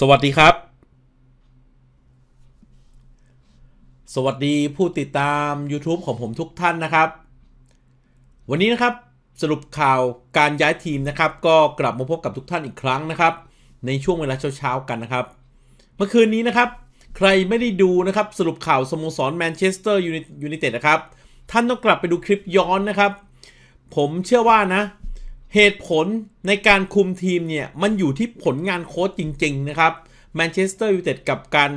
สวัสดีครับ สวัสดีผู้ติดตาม YouTube ของผมทุกท่านนะครับ วันนี้นะครับสรุปข่าวการย้ายทีมนะครับ ก็กลับมาพบกับทุกท่านอีกครั้งนะครับ ในช่วงเวลาเช้าๆกันนะครับ เมื่อคืนนี้นะครับใครไม่ได้ดูนะครับ สรุปข่าวสโมสรแมนเชสเตอร์ยูไนเต็ดนะครับ ท่านต้องกลับไปดูคลิปย้อนนะครับ ผมเชื่อว่านะเหตุผลในการคุมทีมเนี่ยมันอยู่ที่ผลงานโค้ชจริงๆนะครับแมนเชสเตอร์ยูไนเต็ดกับการ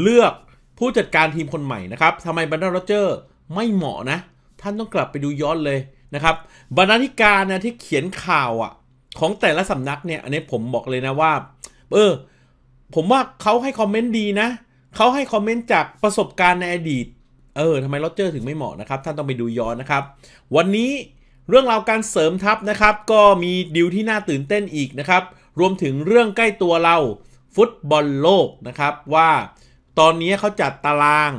เลือกผู้จัดการทีมคนใหม่นะครับทำไมบรนดาโรเจอร์ไม่เหมาะนะท่านต้องกลับไปดูย้อนเลยนะครับบรรณาธิการนะที่เขียนข่าวอะ่ะของแต่ละสำนักเนี่ยอันนี้ผมบอกเลยนะว่า เออผมว่าเขาให้คอมเมนต์ดีนะเขาให้คอมเมนต์จากประสบการณ์ในอดีตเออทำไมโรเจอร์ถึงไม่เหมาะนะครับท่านต้องไปดูย้อนนะครับ วันนี้เรื่องราวการเสริมทัพนะครับก็มีดิวที่น่าตื่นเต้นอีกนะครับ รวมถึงเรื่องใกล้ตัวเราฟุตบอลโลกนะครับ ว่า ตอนนี้เขาจัดตาราง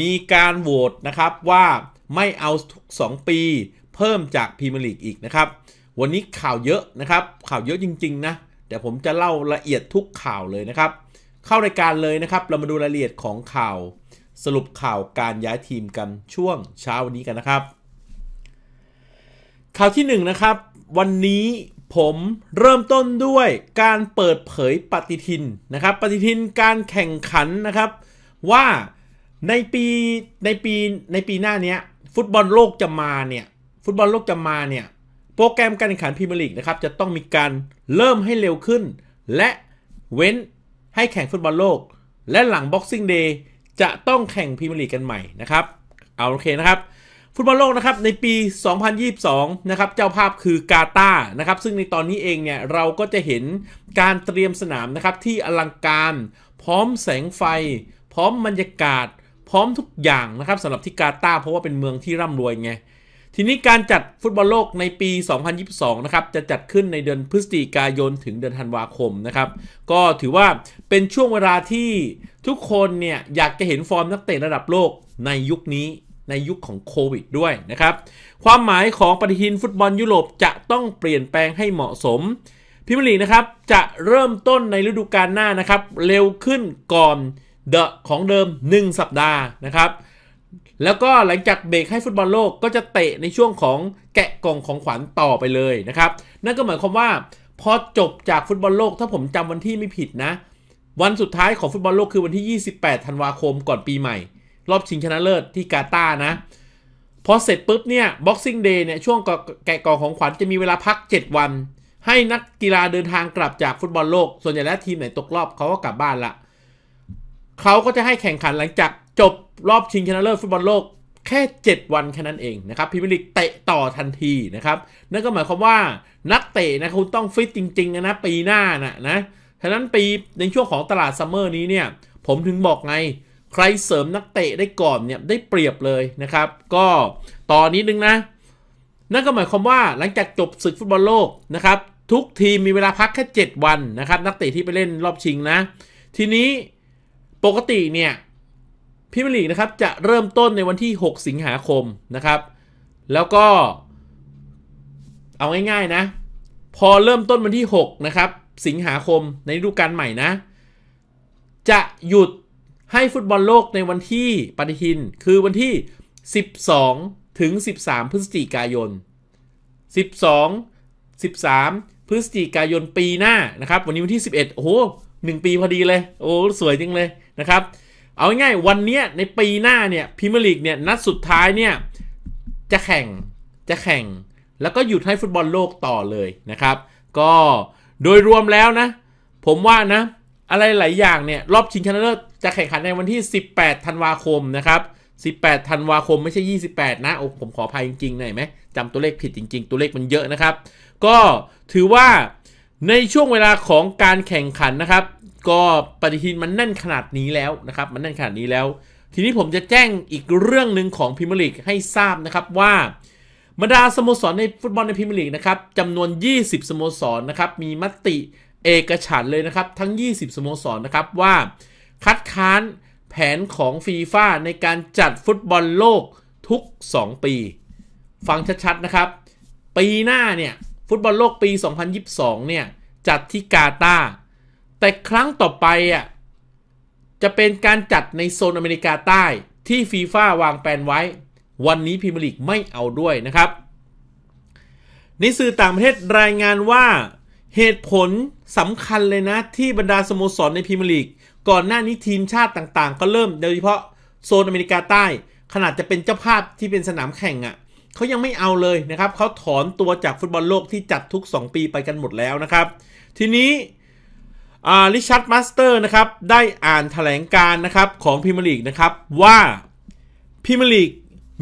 มีการโหวตนะครับว่าไม่เอาทุก2ปีเพิ่มจากพรีเมียร์ลีกอีกนะครับ วันนี้ข่าวเยอะนะครับ ข่าวเยอะจริงๆนะเดี๋ยวผมจะเล่าละเอียดทุกข่าวเลยนะครับ เข้ารายการเลยนะครับ เรามาดูรายละเอียดของข่าวสรุปข่าวการย้ายทีมกันช่วงเช้าวันนี้กันนะครับข่าวที่1นนะครับวันนี้ผมเริ่มต้นด้วยการเปิดเผยปฏิทินนะครับ ปฏิทินการแข่งขันนะครับว่าในปีในปีในปีหน้านี้ฟุตบอลโลกจะมาเนี่ยฟุตบอลโลกจะมาเนี่ย โปรแกรมการแข่งขันพรีเมียร์ลีกนะครับ จะต้องมีการเริ่มให้เร็วขึ้น และเว้นให้แข่งฟุตบอลโลก และหลัง Boxing Day จะต้องแข่งพรีเมียร์ลีกกันใหม่นะครับเอาโอเคนะครับฟุตบอลโลกนะครับในปี 2022 นะครับเจ้าภาพคือกาตาร์นะครับซึ่งในตอนนี้เองเนี่ยเราก็จะเห็นการเตรียมสนามนะครับที่อลังการพร้อมแสงไฟ พร้อมบรรยากาศพร้อมทุกอย่างนะครับสำหรับที่กาตาร์เพราะว่าเป็นเมืองที่ร่ำรวยไง ทีนี้การจัดฟุตบอลโลกในปี 2022 นะครับจะจัดขึ้นในเดือนพฤศจิกายนถึงเดือนธันวาคมนะครับ ก็ถือว่าเป็นช่วงเวลาที่ทุกคนเนี่ยอยากจะเห็นฟอร์มนักเตะระดับโลกในยุคนี้ในยุคของโควิดด้วยนะครับ ความหมายของปฏิทินฟุตบอลยุโรปจะต้องเปลี่ยนแปลงให้เหมาะสม พิมลีนะครับจะเริ่มต้นในฤดูกาลหน้านะครับเร็วขึ้นก่อนเดอะของเดิม 1 สัปดาห์นะครับแล้วก็หลังจากเบรกให้ฟุตบอลโลกก็จะเตะในช่วงของแกะกล่องของขวัญต่อไปเลยนะครับนั่นก็หมายความว่าพอจบจากฟุตบอลโลกถ้าผมจำวันที่ไม่ผิดนะวันสุดท้ายของฟุตบอลโลกคือวันที่ 28 ธันวาคมก่อนปีใหม่รอบชิงชนะเลิศที่กาตาร์นะ พอเสร็จปุ๊บเนี่ย Boxing Day เนี่ยช่วงแกะกล่องของขวัญจะมีเวลาพัก 7 วัน ให้นักกีฬาเดินทางกลับจากฟุตบอลโลก ส่วนใหญ่แล้วทีมไหนตกรอบเขาก็กลับบ้านละเขาก็จะให้แข่งขันหลังจากจบรอบชิงชนะเลิศฟุตบอลโลกแค่ 7 วันแค่นั้นเองนะครับพิมพลิกเตะต่อทันทีนะครับนั่นก็หมายความว่านักเตะนะคุณต้องฟิตจริงๆนะปีหน้านะนะฉะนั้นปีในช่วงของตลาดซัมเมอร์นี้เนี่ยผมถึงบอกไงใครเสริมนักเตะได้ก่อนเนี่ยได้เปรียบเลยนะครับ ก็ต่อนนิดนึงนะนั่นก็หมายความว่าหลังจากจบศึกฟุตบอลโลก นะครับ ทุกทีมมีเวลาพักแค่7วันนะครับ นักเตะที่ไปเล่นรอบชิงนะ ทีนี้ปกติเนี่ยพิมลีกนะครับจะเริ่มต้นในวันที่ 6 สิงหาคมนะครับ แล้วก็เอาง่ายๆนะ พอเริ่มต้นวันที่6นะครับสิงหาคมในฤดูกาลใหม่นะจะหยุดให้ฟุตบอลโลกในวันที่ปฏิทินคือวันที่ 12ถึง13 พฤศจิกายน 12 13 พฤศจิกายนปีหน้านะครับวันนี้วันที่ 11 โอ้โหหนึ่งปีพอดีเลย โอ้สวยจริงเลยนะครับ เอาง่ายๆวันนี้ในปีหน้าเนี่ยพิมลีกเนี่ยนัดสุดท้ายเนี่ยจะแข่งจะแข่งแล้วก็หยุดให้ฟุตบอลโลกต่อเลยนะครับ ก็โดยรวมแล้วนะ ผมว่านะ อะไรหลายอย่างเนี่ย รอบชิงชนะเลิศจะแข่งขันในวันที่ 18 ธันวาคมนะครับ 18 ธันวาคม ไม่ใช่ 28 นะโอ้ผมขออภัยจริงๆหน่อยไหมจำตัวเลขผิดจริงๆ ตัวเลขมันเยอะนะครับ ก็ถือว่าในช่วงเวลาของการแข่งขันนะครับ ก็ปฏิทินมันแน่นขนาดนี้แล้วนะครับ มันแน่นขนาดนี้แล้ว ทีนี้ผมจะแจ้งอีกเรื่องหนึ่งของพิมลีกให้ทราบนะครับว่าบรรดาสโมสรในฟุตบอลในพิมลีกนะครับจำนวน 20สโมสรนะครับ มีมติเอกฉันเลยนะครับ ทั้ง 20สโมสรนะครับว่าคัดค้านแผนของฟีฟ่าในการจัดฟุตบอลโลกทุก 2 ปี ฟังชัดๆนะครับ ปีหน้าเนี่ย ฟุตบอลโลกปี 2022 เนี่ย จัดที่กาตาร์แต่ครั้งต่อไปอ่ะจะเป็นการจัดในโซนอเมริกาใต้ที่ฟีฟ่าวางแผนไว้ วันนี้พิมลิกไม่เอาด้วยนะครับ ในสื่อต่างประเทศรายงานว่าเหตุผลสำคัญเลยนะ ที่บรรดาสโมสรในพิมลิกก่อนหน้านี้ทีมชาติต่างๆก็เริ่ม โดยเฉพาะ โซนอเมริกาใต้ขนาดจะเป็นเจ้าภาพที่เป็นสนามแข่งอะ่ะเขายังไม่เอาเลยนะครับเขาถอนตัวจากฟุตบอลโลกที่จัดทุก 2 ปีไปกันหมดแล้วนะครับ ทีนี้ลิชาร์ดมาสเตอร์นะครับได้อ่านถแถลงการนะครับของพิมลีกนะครับ ว่าพิมลีก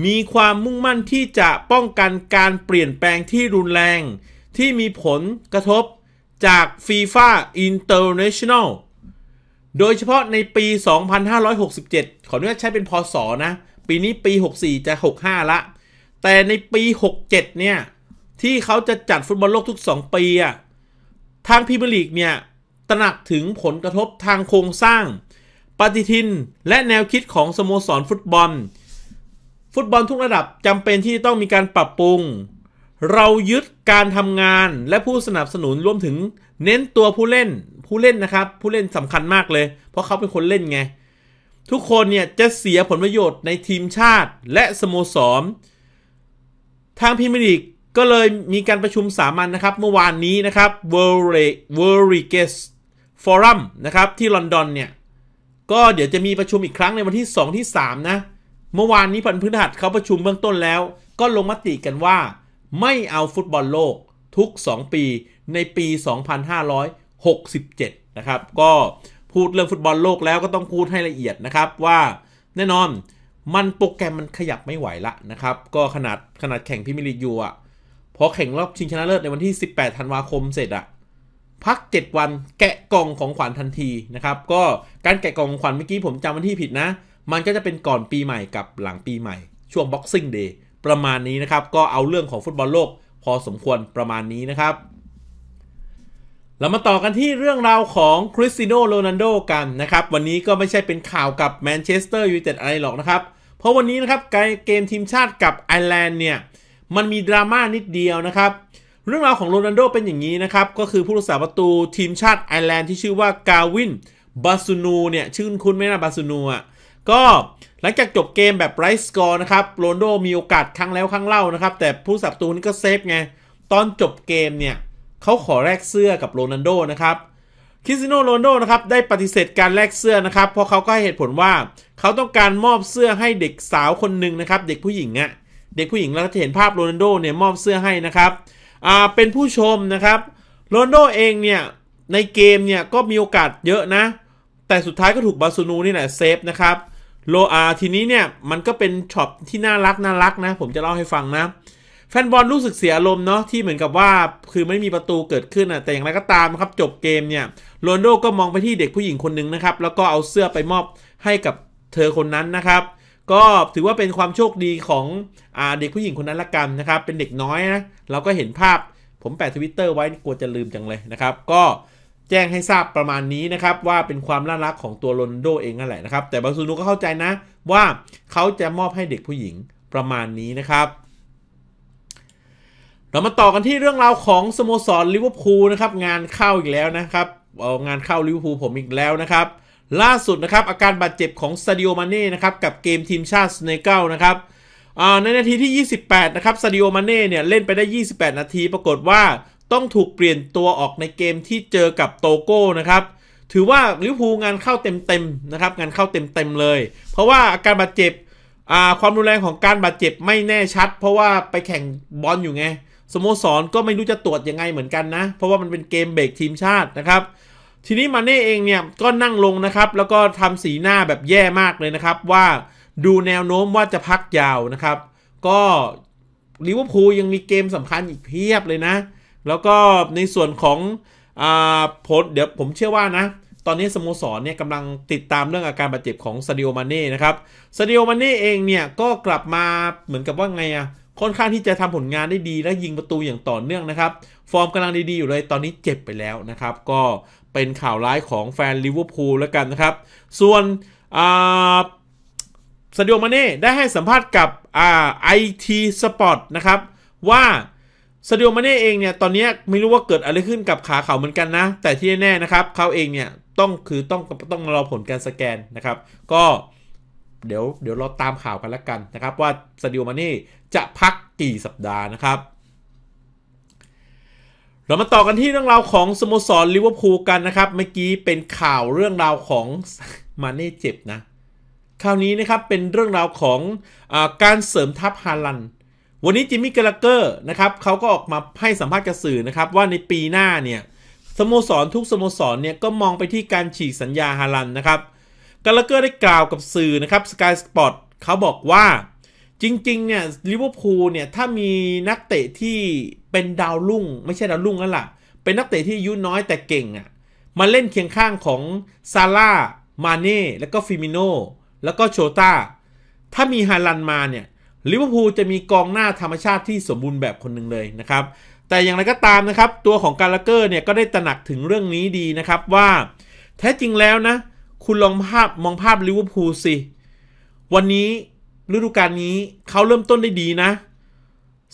มีความมุ่งมั่นที่จะป้องกันการเปลี่ยนแปลงที่รุนแรงที่มีผลกระทบจากฟีฟ่าอินเตอร์เนชั่นแนลโดยเฉพาะในปี 2567 ขออนุญาตใช้เป็นพศนะ ปีนี้ปี 64 จะ 65 ละ แต่ในปี 67 เนี่ย ที่เขาจะจัดฟุตบอลโลกทุก 2 ปีอะทางพิมลีกเนี่ย ตระหนักถึงผลกระทบทางโครงสร้าง ปฏิทินและแนวคิดของสโมสรฟุตบอล ฟุตบอลทุกระดับจำเป็นที่ต้องมีการปรับปรุง เรายึดการทำงานและผู้สนับสนุนรวมถึงเน้นตัวผู้เล่น ผู้เล่นนะครับ ผู้เล่นสำคัญมากเลย เพราะเขาเป็นคนเล่นไง ทุกคนเนี่ย จะเสียผลประโยชน์ในทีมชาติและสโมสร ทางพิมพลิกก็เลยมีการประชุมสามัญนนะครับ เมื่อวานนี้นะครับ w o r l d r i g e s Forum นะครับที่ลอนดอนเนี่ย ก็เดี๋ยวจะมีประชุมอีกครั้งในวันที่ 2 ที่ 3 นะ เมื่อวานนี้พันพฤหัดเขาประชุมเบื้องต้นแล้ว ก็ลงมติกันว่า ไม่เอาฟุตบอลโลกทุก 2 ปีในปี 2567 นะครับ ก็พูดเรื่องฟุตบอลโลกแล้วก็ต้องพูดให้ละเอียดนะครับว่า แน่นอน มันโปรแกรมมันขยับไม่ไหวละนะครับ ก็ขนาดขนาดแข่งพิมลิยูอ่ะพอแข่งรอบชิงชนะเลิศในวันที่ 18 ธันวาคมเสร็จอ่ะพัก 7 วันแกะกล่องของขวัญทันทีนะครับ ก็การแกะกล่องของขวัญเมื่อกี้ผมจำวันที่ผิดนะ มันก็จะเป็นก่อนปีใหม่กับหลังปีใหม่ ช่วง Boxing Day ประมาณนี้นะครับ ก็เอาเรื่องของฟุตบอลโลก พอสมควรประมาณนี้นะครับเรามาต่อกันที่เรื่องราวของคริสติโนโรนันโดกันนะครับ วันนี้ก็ไม่ใช่เป็นข่าวกับแมนเชสเตอร์ยูไนเต็ดอะไรหรอกนะครับ เพราะวันนี้นะครับกเกมทีมชาติกับไอร์แลนด์เนี่ยมันมีดราม่านิดเดียวนะครับ เรื่องราวของโรนันโดเป็นอย่างนี้นะครับ ก็คือผู้รักษาประตูทีมชาติไอร์แลนด์ที่ชื่อว่ากาวิน บาซูนูเนี่ยชื่อคุณไหมน่บาซูนูอ่ะก็หลังจากจบเกมแบบไรสกอร์นะครับโรนโดมีโอกาสครั้งแล้วครั้งเล่านะครับแต่ผู้รักษาประตูนีก็เซฟไงตอนจบเกมเนี่ยเขาขอแลกเสื้อกับโรนันโดนะครับคริสติโนโรนโดนะครับได้ปฏิเสธการแลกเสื้อนะครับ เพราะเขาก็ให้เหตุผลว่าเขาต้องการมอบเสื้อให้เด็กสาวคนหนึ่งนะครับ เด็กผู้หญิงอะเด็กผู้หญิงเราจะเห็นภาพโรนันโดเนี่ยมอบเสื้อให้นะครับ อ่าเป็นผู้ชมนะครับ โรนัโดเองเนี่ยในเกมเนี่ยก็มีโอกาสเยอะนะ แต่สุดท้ายก็ถูกบาซูนูนี่แหละเซฟนะครับ โลอาทีนี้เนี่ยมันก็เป็นช็อปที่น่ารักน่ารักนะผมจะเล่าให้ฟังนะแฟนบอลรู้สึกเสียอารมณ์เนาะที่เหมือนกับว่าคือไม่มีประตูเกิดขึ้นอ่ะแต่อย่างไรก็ตามครับ จบเกมเนี่ยโรนโดก็มองไปที่เด็กผู้หญิงคนหนึ่งนะครับ แล้วก็เอาเสื้อไปมอบให้กับเธอคนนั้นนะครับ ก็ถือว่าเป็นความโชคดีของอเด็กผู้หญิงคนนั้นละกันนะครับ เป็นเด็กน้อยนะ เราก็เห็นภาพผมแปะทวิตเตอร์ไว้กลัวจะลืมจังเลยนะครับก็แจ้งให้ทราบประมาณนี้นะครับ ว่าเป็นความน่ารักของตัวโรนโดเองนั่นแหละนะครับ แต่บาซูนุก็เข้าใจนะว่าเขาจะมอบให้เด็กผู้หญิงประมาณนี้นะครับรามาต่อกันที่เรื่องราวของสโมสรลิเวอร์พูลนะครับงานเข้าอีกแล้วนะครับ เอางานเข้าลิเวอร์พูลผมอีกแล้วนะครับ ล่าสุดนะครับ อาการบาดเจ็บของซาดิโอ มาเน่ นะครับกับเกมทีมชาติสเนเกลนะครับใน นาทีที่ 28 นะครับซาดิโอ มาเน่ เนี่ย เล่นไปได้ 28 นาที ปรากฏว่าต้องถูกเปลี่ยนตัวออกในเกมที่เจอกับโตโก้นะครับ ถือว่าลิเวอร์พูลงานเข้าเต็ม ๆ นะครับงานเข้าเต็มๆเลย เพราะว่าอาการบาดเจ็บความรุนแรงของการบาดเจ็บไม่แน่ชัด เพราะว่าไปแข่งบอลอยู่ไงสโมสรก็ไม่รู้จะตรวจยังไงเหมือนกันนะ เพราะว่ามันเป็นเกมเบรกทีมชาตินะครับ ทีนี้มาเน่เองเนี่ยก็นั่งลงนะครับ แล้วก็ทำสีหน้าแบบแย่มากเลยนะครับว่าดูแนวโน้มว่าจะพักยาวนะครับ ก็ลิเวอร์พูลยังมีเกมสำคัญอีกเพียบเลยนะ แล้วก็ในส่วนของอ่าผลเดี๋ยวผมเชื่อว่านะ ตอนนี้สโมสรเนี่ยกำลังติดตามเรื่องอาการบาดเจ็บของซาดิโอมาเน่นะครับซาดิโอมาเน่เองเนี่ยก็กลับมาเหมือนกับว่าไงอะค่อนข้างที่จะทำผลงานได้ดีและยิงประตูอย่างต่อเนื่องนะครับ ฟอร์มกำลังดีๆอยู่เลยตอนนี้เจ็บไปแล้วนะครับ ก็เป็นข่าวร้ายของแฟนลิเวอร์พูลแล้วกันนะครับ ส่วนซาดิโอมาเน่ได้ให้สัมภาษณ์กับไอทีสปอร์ตนะครับ ว่าซาดิโอมาเน่เองเนี่ยตอนนี้ไม่รู้ว่าเกิดอะไรขึ้นกับขาเขาเหมือนกันนะ แต่ที่แน่ๆนะครับเขาเองเนี่ยต้องคือต้องต้องรอผลการสแกนนะครับก็เดี๋ยวเดี๋ยวเราตามข่าวกันละกันนะครับว่าสตดิโอมานี่จะพักกี่สัปดาห์นะครับ เรามาต่อกันที่เรื่องราวของสโมสรลิเวอร์พูลกันนะครับ เมื่อกี้เป็นข่าวเรื่องราวของมาเน่เจ็บนะคราวนี้นะครับเป็นเรื่องราวของอการเสริมทัพฮาลัน วันนี้จิมมี่กาลเกอร์นะครับเขาก็ออกมาให้สัมภาษณ์กับสื่อนะครับว่าในปีหน้าเนี่ยสโมสรทุกสโมสรเนี่ยก็มองไปที่การฉีกสัญญาฮาลันนะครับกาลเกอร์ได้กล่าวกับสื่อนะครับสกายสปอร์ตเขาบอกว่าจริงๆเนี่ยลิเวอร์พูลเนี่ย ถ้ามีนักเตะที่เป็นดาวรุ่ง ไม่ใช่ดาวรุ่งนั่นแหละเป็นนักเตะที่อายุน้อยแต่เก่งอะ่ะ มาเล่นเคียงข้างของซาร่ามาเน่แล้วก็ฟิมิโนแล้วก็โชตาถ้ามีฮารันมาเนี่ยลิเวอร์พูลจะมีกองหน้าธรรมชาติที่สมบูรณ์แบบคนหนึ่งเลยนะครับ แต่อย่างไรก็ตามนะครับตัวของการลเกอร์เนี่ยก็ได้ตระหนักถึงเรื่องนี้ดีนะครับว่าแท้จริงแล้วนะคุณลองภาพมองภาพลิเวอร์พูลสิ วันนี้ฤดูกาลนี้เขาเริ่มต้นได้ดีนะ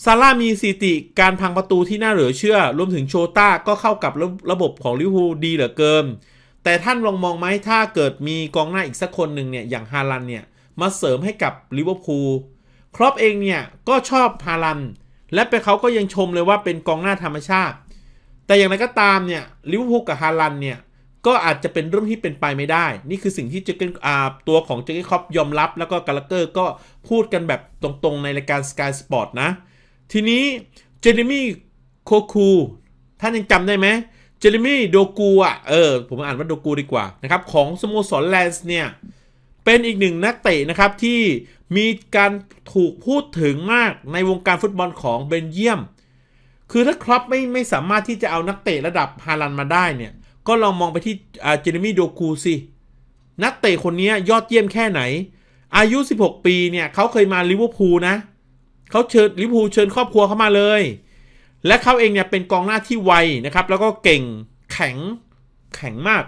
ซาร่ามีสถิติการพังประตูที่น่าเหลือเชื่อ รวมถึงโชต้าก็เข้ากับระระบบของลิเวอร์พูลดีเหลือเกินแต่ท่านลองมองไหมถ้าเกิดมีกองหน้าอีกสักคนหนึ่งเนี่ยอย่างฮาลันเนี่ยมาเสริมให้กับลิเวอร์พูลครอปเองเนี่ยก็ชอบฮาลัน และไปเขาก็ยังชมเลยว่าเป็นกองหน้าธรรมชาติแต่อย่างไรก็ตามเนี่ยลิเวอร์พูลกับฮาลันเนี่ยก็อาจจะเป็นเรื่องที่เป็นไปไม่ได้ นี่คือสิ่งที่เจเกนอาตัวของเจเกนคอปยอมรับแล้วก็กาลเกอร์ก็พูดกันแบบตรงๆในรายการ Sky Sport นะ ทีนี้เจเรมี่โคคู ท่านยังจำได้ไหม เจเรมี่โดกูอ่ะเออผมอ่านว่าโดกูดีกว่านะครับของสโมสรแลนส์เนี่ย เป็นอีกหนึ่งนักเตะนะครับที่มีการถูกพูดถึงมากในวงการฟุตบอลของเบนเยียม คือถ้าครอปไม่ไม่สามารถที่จะเอานักเตะระดับฮาลันมาได้เนี่ยก็ลองมองไปที่เจเรมี่โดคูสิ นักเตะคนนี้ยอดเยี่ยมแค่ไหน อายุ 16 ปีเนี่ยเขาเคยมาลิเวอร์พูลนะ เขาเชิญลิเวอร์พูลเชิญครอบครัวเขามาเลย และเขาเองเนี่ยเป็นกองหน้าที่ไวนะครับ แล้วก็เก่ง แข็ง แข็งมาก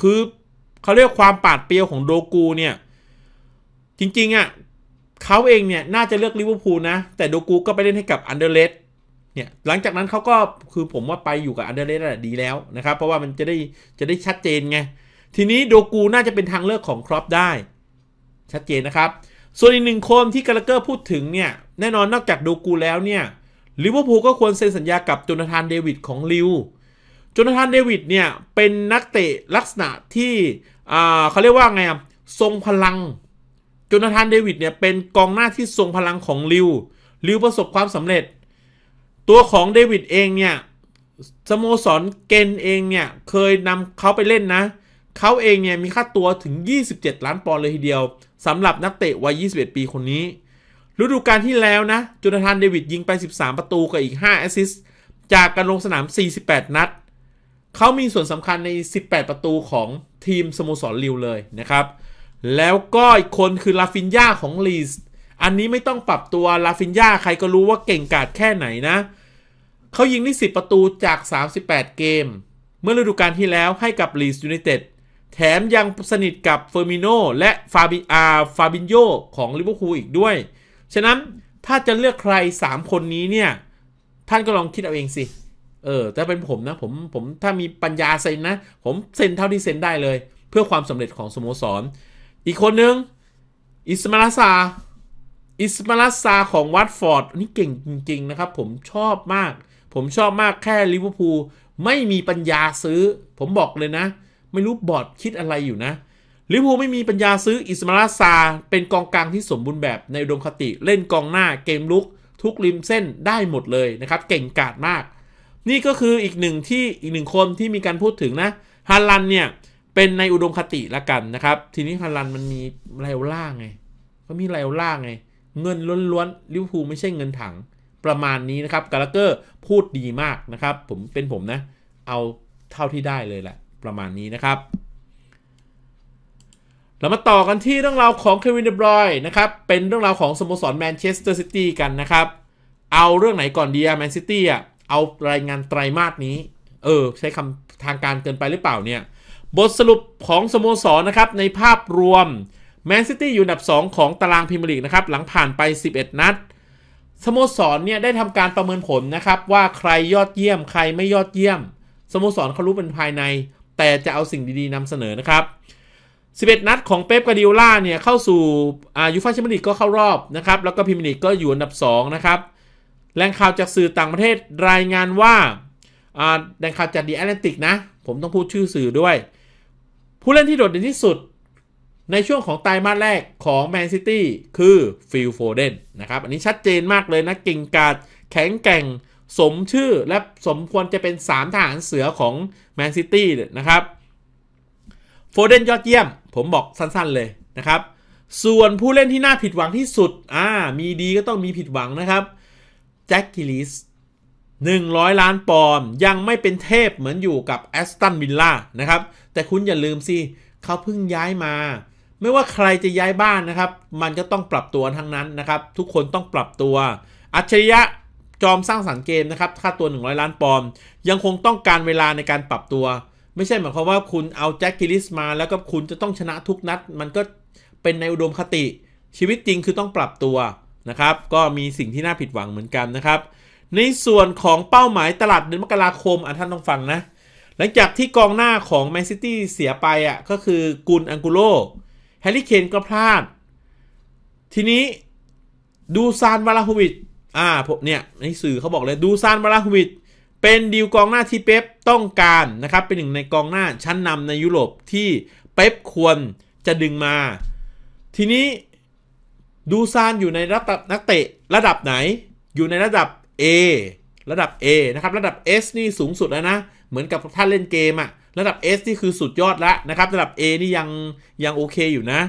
คือเขาเรียกความปาดเปรียวของโดกูเนี่ย จริงๆอะ่ะเขาเองเนี่ยน่าจะเลือกลิเวอร์พูลนะ แต่โดกูก็ไปเล่นให้กับอันเดอร์เลสเนี่ยหลังจากนั้นเขาก็คือผมว่าไปอยู่กับอันเดอร์เลสดีแล้ว นะครับเพราะว่ามันจะได้จะได้ชัดเจนไง ทีนี้โดกูน่าจะเป็นทางเลือกของครอปได้ชัดเจนนะครับ ส่วนอีกหนึ่งคนที่กาลเกอร์พูดถึงเนี่ย แน่นอนนอกจากโดกูแล้วเนี่ยลิเวอร์พูลก็ควรเซ็นสัญญากับจนาธานเดวิดของลิวจนาธานเดวิดเนี่ยเป็นนักเตะลักษณะที่เขาเรียกว่าไงอ่ะทรงพลังจนาธานเดวิดเนี่ยเป็นกองหน้าที่ทรงพลังของลิวลิวประสบความสำเร็จตัวของเดวิดเองเนี่ย สโมสรเกนเองเนี่ย เคยนำเขาไปเล่นนะ เขาเองเนี่ยมีค่าตัวถึง 27 ล้านปอนด์เลยทีเดียวสำหรับนักเตะวัย 21 ปีคนนี้ ฤดูกาลที่แล้วนะ จุนทานเดวิดยิงไป 13 ประตูกับอีก 5 แอสซิสต์จากการลงสนาม 48 นัด เขามีส่วนสำคัญใน 18 ประตูของทีมสโมสรลิวเลยนะครับ แล้วก็อีกคนคือลาฟินยาของลีสอันนี้ไม่ต้องปรับตัวลาฟินยาใครก็รู้ว่าเก่งกาจแค่ไหนนะ เขายิงได้ 10 ประตูจาก 38 เกม เมื่อฤดูกาลที่แล้วให้กับลีสยูไนเต็ดแถมยังสนิทกับเฟอร์มิโนและฟาบิอาฟาบินโยของลิเวอร์พูลอีกด้วย ฉะนั้นถ้าจะเลือกใคร 3 คนนี้เนี่ย ท่านก็ลองคิดเอาเองสิ เออแต่เป็นผมนะ ผมผมถ้ามีปัญญาเซ็นนะ ผมเซ็นเท่าที่เซ็นได้เลย เพื่อความสำเร็จของสโมสรออีกคนนึงอิสมาลาซาอิสมาลซาของวัตฟอร์ดนี่เก่งจริง ๆ นะครับ ผมชอบมาก ผมชอบมากแค่ลิเวอร์พูลไม่มีปัญญาซื้อ ผมบอกเลยนะ ไม่รู้บอร์ดคิดอะไรอยู่นะลิเวอร์พูลไม่มีปัญญาซื้ออิสมาลซาเป็นกองกลางที่สมบูรณ์แบบในดมคติ เล่นกองหน้า เกมลุก ทุกริมเส้นได้หมดเลยนะครับ เก่งกาจมาก นี่ก็คืออีกหนึ่งที่อีกหนึ่งคนที่มีการพูดถึงนะฮารันเนี่ยเป็นในอุดมคติละกันนะครับทีนี้ฮารันมันมีไรล่าไงเขามีไรล่าไงเงินล้วนๆลิเวอร์พูลไม่ใช่เงินถังประมาณนี้นะครับกาลเกอร์พูดดีมากนะครับผมเป็นผมนะเอาเท่าที่ได้เลยแหละ ประมาณนี้นะครับเรามาต่อกันที่เรื่องราวของเควินเดบรอยนะครับเป็นเรื่องราวของสโมสรแมนเชสเตอร์ซิตี้กันนะครับ เอาเรื่องไหนก่อนดีอะแมนซิตี้อะเอารายงานไตรามาสนี้เออใช้คำทางการเกินไปหรือเปล่าเนี่ยบทสรุปของสโมสรนะครับในภาพรวมแมนซิตี้อยู่อันดับ 2 ของตารางพรีเมียร์ลีกนะครับ หลังผ่านไป 11 นัด สโมสรเนี่ย ได้ทำการประเมินผล นะครับ ว่าใครยอดเยี่ยม ใครไม่ยอดเยี่ยม สโมสรเขารู้ เป็น ภายใน แต่จะเอาสิ่งดี ๆ นำเสนอ นะครับ 11 นัด ของเป๊ปกาดิโอล่าเนี่ย เข้าสู่อายูฟ่าแชมเปี้ยนลีกก็เข้ารอบนะครับแล้วก็พรีเมียร์ลีกก็อยู่อันดับ2นะครับแหล่งข่าวจากสื่อต่างประเทศรายงานว่าแหล่งข่าวจากดะแอตแลนติกนะผมต้องพูดชื่อสื่อด้วย ผู้เล่นที่โดดเด่นที่สุดในช่วงของไตรมาสแรกของแมนซิตี้คือฟิลโฟเดนนะครับอันนี้ชัดเจนมากเลยนะเก่งกาดแข็งแกร่งสมชื่อและสมควรจะเป็น3ทหารเสือของแมนซิตี้นะครับโฟเดนยอดเยี่ยม ผมบอกสั้นๆเลยนะครับ ส่วนผู้เล่นที่น่าผิดหวังที่สุดอ่ามีดีก็ต้องมีผิดหวังนะครับแจ็คกิลิส100 ล้านปอนด์ยังไม่เป็นเทพเหมือนอยู่กับแอสตันวิลล่านะครับแต่คุณอย่าลืมสิ เขาเพิ่งย้ายมาไม่ว่าใครจะย้ายบ้านนะครับ มันก็ต้องปรับตัวทั้งนั้นนะครับ ทุกคนต้องปรับตัว อัจฉริยะจอมสร้างสรรค์เกมนะครับค่าตัว100ล้านปอนด์ยังคงต้องการเวลาในการปรับตัว ไม่ใช่หมายความว่าคุณเอาแจ็คกิลิสมา แล้วก็คุณจะต้องชนะทุกนัด มันก็เป็นในอุดมคติ ชีวิตจริงคือต้องปรับตัวนะครับ ก็มีสิ่งที่น่าผิดหวังเหมือนกันนะครับ ในส่วนของเป้าหมายตลาดเดือนมกราคมอ่ะท่านต้องฟังนะ หลังจากที่กองหน้าของแมนซิตี้เสียไปอ่ะ ก็คือกุนอังกุโลแฮร์รี่เคนก็พลาด ทีนี้ดูซานวาลาฮูวิดอ่าผมเนี่ยในสื่อเขาบอกเลยดูซานวาลาฮูวิดเป็นดีลกองหน้าที่เป๊ปต้องการนะครับเป็นหนึ่งในกองหน้าชั้นนำในยุโรปที่เป๊ปควรจะดึงมา ทีนี้ดูซานอยู่ในระดับนักเตะระดับไหน อยู่ในระดับ A ระดับ A นะครับระดับ S นี่สูงสุดแล้วนะเหมือนกับท่านเล่นเกมอะระดับ S นี่คือสุดยอดละนะครับ ระดับ A นี่ยังยังโอเคอยู่นะ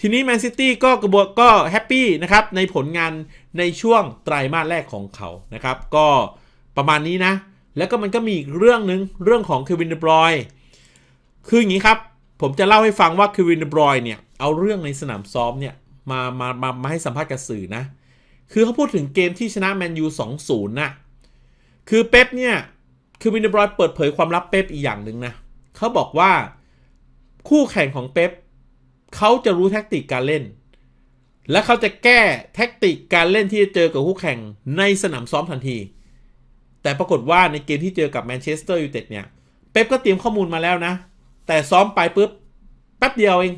ทีนี้แมนซิตี้ก็กระบวกก็แฮปปี้นะครับ ในผลงานในช่วงไตรมาสแรกของเขานะครับ ก็ประมาณนี้นะ แล้วก็มันก็มีอีกเรื่องหนึ่งเรื่องของคควินเดบรอยคืออย่างนี้ครับ ผมจะเล่าให้ฟังว่าคควินเดบรอยเนี่ย เอาเรื่องในสนามซ้อมเนี่ยมามา มา มาให้สัมภาษณ์กับสื่อนะ คือเขาพูดถึงเกมที่ชนะแมนยู2-0นะคือเป๊ปเนี่ยคือวินเดบรอยเปิดเผยความลับเป๊ปอีกอย่างหนึ่งนะเขาบอกว่าคู่แข่งของเป๊ปเขาจะรู้แท็กติกการเล่น และเขาจะแก้แท็กติกการเล่นที่จะเจอกับคู่แข่งในสนามซ้อมทันที แต่ปรากฏว่าในเกมที่เจอกับแมนเชสเตอร์ยูไนเต็ดเนี่ยเป๊ปก็เตรียมข้อมูลมาแล้วนะ แต่ซ้อมไปปุ๊บแป๊บเดียวเอง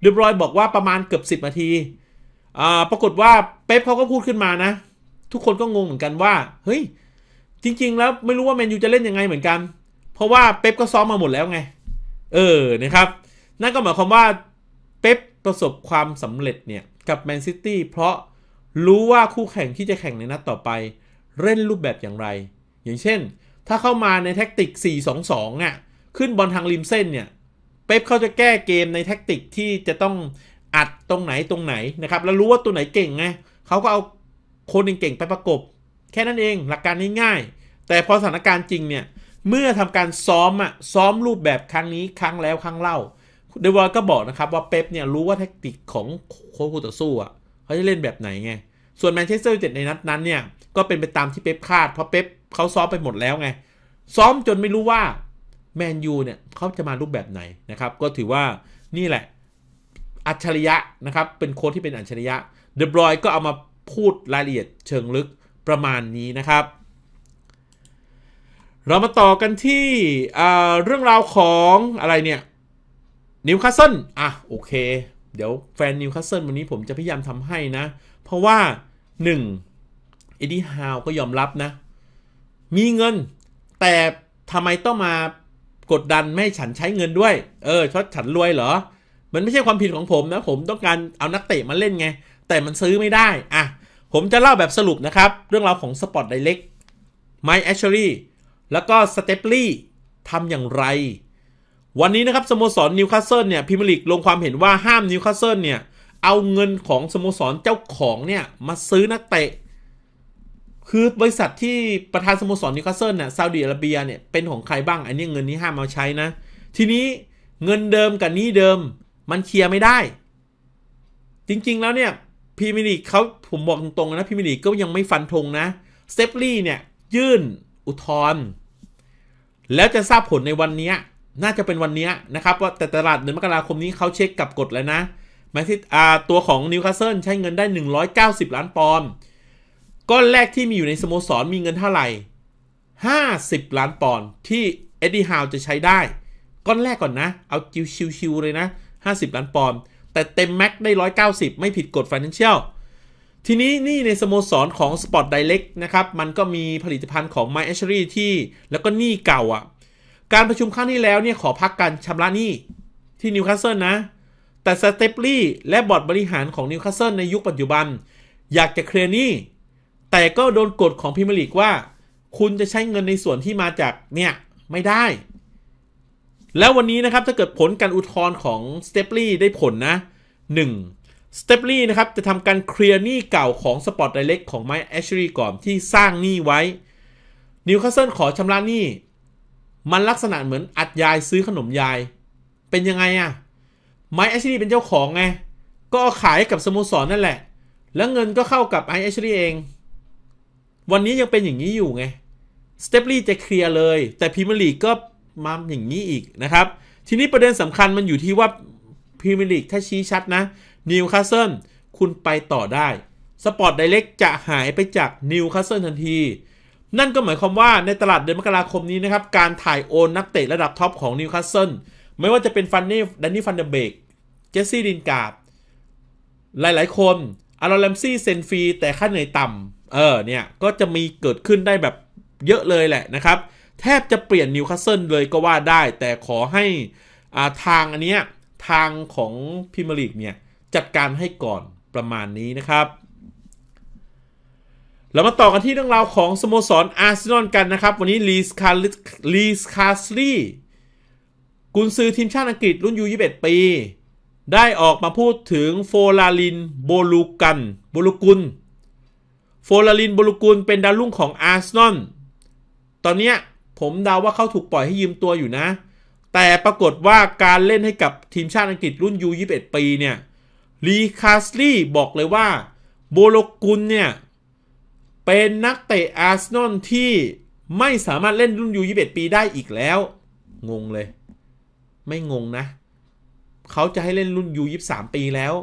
เดบรอยบอกว่าประมาณเกือบ 10นาทีอ่าปรากฏว่าเป๊ปเขาก็พูดขึ้นมานะ ทุกคนก็งงเหมือนกันว่าเฮ้ยจริงๆแล้วไม่รู้ว่าแมนยูจะเล่นยังไงเหมือนกันเพราะว่าเป๊ปก็ซ้อมมาหมดแล้วไง เออ นะครับ นั่นก็หมายความว่าเป๊ปประสบความสำเร็จเนี่ย กับแมนซิตี้เพราะรู้ว่าคู่แข่งที่จะแข่งในนัดต่อไปเล่นรูปแบบอย่างไร อย่างเช่น ถ้าเข้ามาในแท็กติก 4-2-2อ่ะขึ้นบอลทางริมเส้นเนี่ย เป๊ปเขาจะแก้เกมในแท็กติกที่จะต้องอัดตรงไหนตรงไหนนะครับแล้วรู้ว่าตัวไหนเก่งไงเขาก็เอาคนเก่งๆไปประกบ แค่นั้นเองหลักการง่ายๆแต่พอสถานการณ์จริงเนี่ยเมื่อทำการซ้อมอะซ้อมรูปแบบครั้งนี้ครั้งแล้วครั้งเล่าเดวอยก็บอกนะครับ ว่าเป๊ปเนี่ยรู้ว่าแทคติกของโค้ชคู่ต่อสู้อะเขาจะเล่นแบบไหนไง ส่วนแมนเชสเตอร์ยูไนเต็ดในนัดนั้นเนี่ยก็เป็นไปตามที่เป๊ปคาดเพราะเป๊ปเขาซ้อมไปหมดแล้วไง ซ้อมจนไม่รู้ว่าแมนยูเนี่ย เขาจะมารูปแบบไหนนะครับ ก็ถือว่านี่แหละอัจฉริยะนะครับ เป็นโค้ชที่เป็นอัจฉริยะเดบรอยก็เอามาพูดรายละเอียดเชิงลึกประมาณนี้นะครับเรามาต่อกันที่เรื่องราวของอะไรเนี่ยนิวคาสเซิลอ่ะโอเค เดี๋ยวแฟนนิวคาสเซิลวันนี้ผมจะพยายามทำให้นะ เพราะว่า 1. เอ็ดดี้ฮาวก็ยอมรับนะ มีเงิน แต่ทำไมต้องมากดดันไม่ฉันใช้เงินด้วยเออเพราะฉันรวยเหรอ มันไม่ใช่ความผิดของผมนะ ผมต้องการเอานักเตะมาเล่นไง แต่มันซื้อไม่ได้อ่ะผมจะเล่าแบบสรุปนะครับ เรื่องราวของสปอตไ o t d เ r e c t m i อชเชอรี่แล้วก็สเตปลี่ทำอย่างไร วันนี้นะครับสโมสรนิวคาสเซิลเนี่ยพิมลิกลงความเห็นว่าห้ามนิวคาสเซิลเนี่ยเอาเงินของสโมสรเจ้าของเนี่ยมาซื้อนักเตะ คือบริษัทที่ประธานสโมสรนิวคาสเซิลเนี่ยซาอุดิอาระเบียเนี่ยเป็นของใครบ้าง อันนี้เงินนี้ห้ามเอาใช้นะ ทีนี้เงินเดิมกับนี้เดิมมันเคลียร์ไม่ได้ จริงๆแล้วเนี่ยพีมิลีเขาผมบอกตรงๆนะพีมิลีก็ยังไม่ฟันธงนะเซฟลี่เนี่ยยื่นอุทธรณ์แล้วจะทราบผลในวันนี้น่าจะเป็นวันนี้นะครับว่าแต่ตลาดเดือนมกราคมนี้เขาเช็คกับกฎแล้วนะแมทิสอาตัวของนิวคาสเซิลใช้เงินได้ 190 ล้านปอนด์ก้อนแรกที่มีอยู่ในสโมสรมีเงินเท่าไหร่ 50 ล้านปอนด์ที่เอ็ดดี้ฮาวจะใช้ได้ ก้อนแรกก่อนนะ เอาชิวๆเลยนะ 50 ล้านปอนด์แต่เต็มแม็กได้ 190 ไม่ผิดกฎ Financial ทีนี้นี่ในสโมสรของ s p o t Direct นะครับ มันก็มีผลิตภัณฑ์ของ My a s h r y ที่แล้วก็หนี้เก่าอะ่ะ การประชุมครั้งที่แล้วเนี่ยขอพักการชำระหนี้ที่นิวคาสเซิลนะ แต่สเตปลี่และบอร์ดบริหารของนิวคาสเซิลในยุคปัจจุบัน อยากจะเคลียร์หนี้แต่ก็โดนกฎของพิมลิกว่า คุณจะใช้เงินในส่วนที่มาจากเนี่ย ไม่ได้ แล้ววันนี้นะครับถ้าเกิดผลการอุทธรณ์ของสเตปลี่ได้ผลนะ 1สเตปลี่นะครับ จะทำการเคลียร์หนี้เก่าของสปอร์ตไดเล็กของไมค์แอชรีก่อนที่สร้างหนี้ไว้ นิวคาสเซิลขอชำระหนี้ มันลักษณะเหมือนอัดยายซื้อขนมยาย เป็นยังไงอะไมค์แอชรีเป็นเจ้าของไง ก็ขายกับสโมสรนนั่นแหละ แล้วเงินก็เข้ากับไมค์แอชรีเอง วันนี้ยังเป็นอย่างนี้อยู่ไง สเตปลี่จะเคลียร์เลย แต่พิมลีก็มาอย่างนี้อีกนะครับ ทีนี้ประเด็นสำคัญมันอยู่ที่ว่าพิมลีกถ้าชี้ชัดนะนิวคาสเซิล คุณไปต่อได้ สปอร์ตไดเล็กจะหายไปจากนิวคาสเซิลทันที นั่นก็หมายความว่าในตลาดเดือนมกราคมนี้นะครับ การถ่ายโอนนักเตะระดับท็อปของนิวคาสเซิล ไม่ว่าจะเป็นฟันนี่ดันนี่ ฟันเดเบกเจสซี่ ดินกาบ หลายๆคนอารอนแลมซี่ เซนฟีแต่ค่าเหนื่อยต่ำเออ เนี่ยก็จะมีเกิดขึ้นได้แบบเยอะเลยแหละนะครับ แทบจะเปลี่ยนนิวคาสเซิลเลยก็ว่าได้ แต่ขอให้าทางอันเนี้ย ทางของพิมลีกเนี่ยจัดการให้ก่อนประมาณนี้นะครับ เรามาต่อกันที่เรื่องราวของสโมสรอาร์เซนอลกันนะครับ วันนี้ลีสคาร์ลีสคาสลีกุนซือทีมชาติอังกฤษรุ่นยู21ปี ได้ออกมาพูดถึงโฟลาลิน โบลูกัน โบลูกุนโฟลาลินโบลูกุนเป็นดาวรุ่งของอาร์เซนอล ตอนนี้ผมเดาว่าเขาถูกปล่อยให้ยืมตัวอยู่นะ แต่ปรากฏว่าการเล่นให้กับทีมชาติอังกฤษรุ่นยู21ปีเนี่ยลีคาสลี่บอกเลยว่าโบโลกุลเนี่ย เป็นนักเตะอาร์เซนอลที่ไม่สามารถเล่นรุ่นยู21ปีได้อีกแล้ว งงเลย ไม่งงนะเขาจะให้เล่นรุ่นยู23ปีแล้ว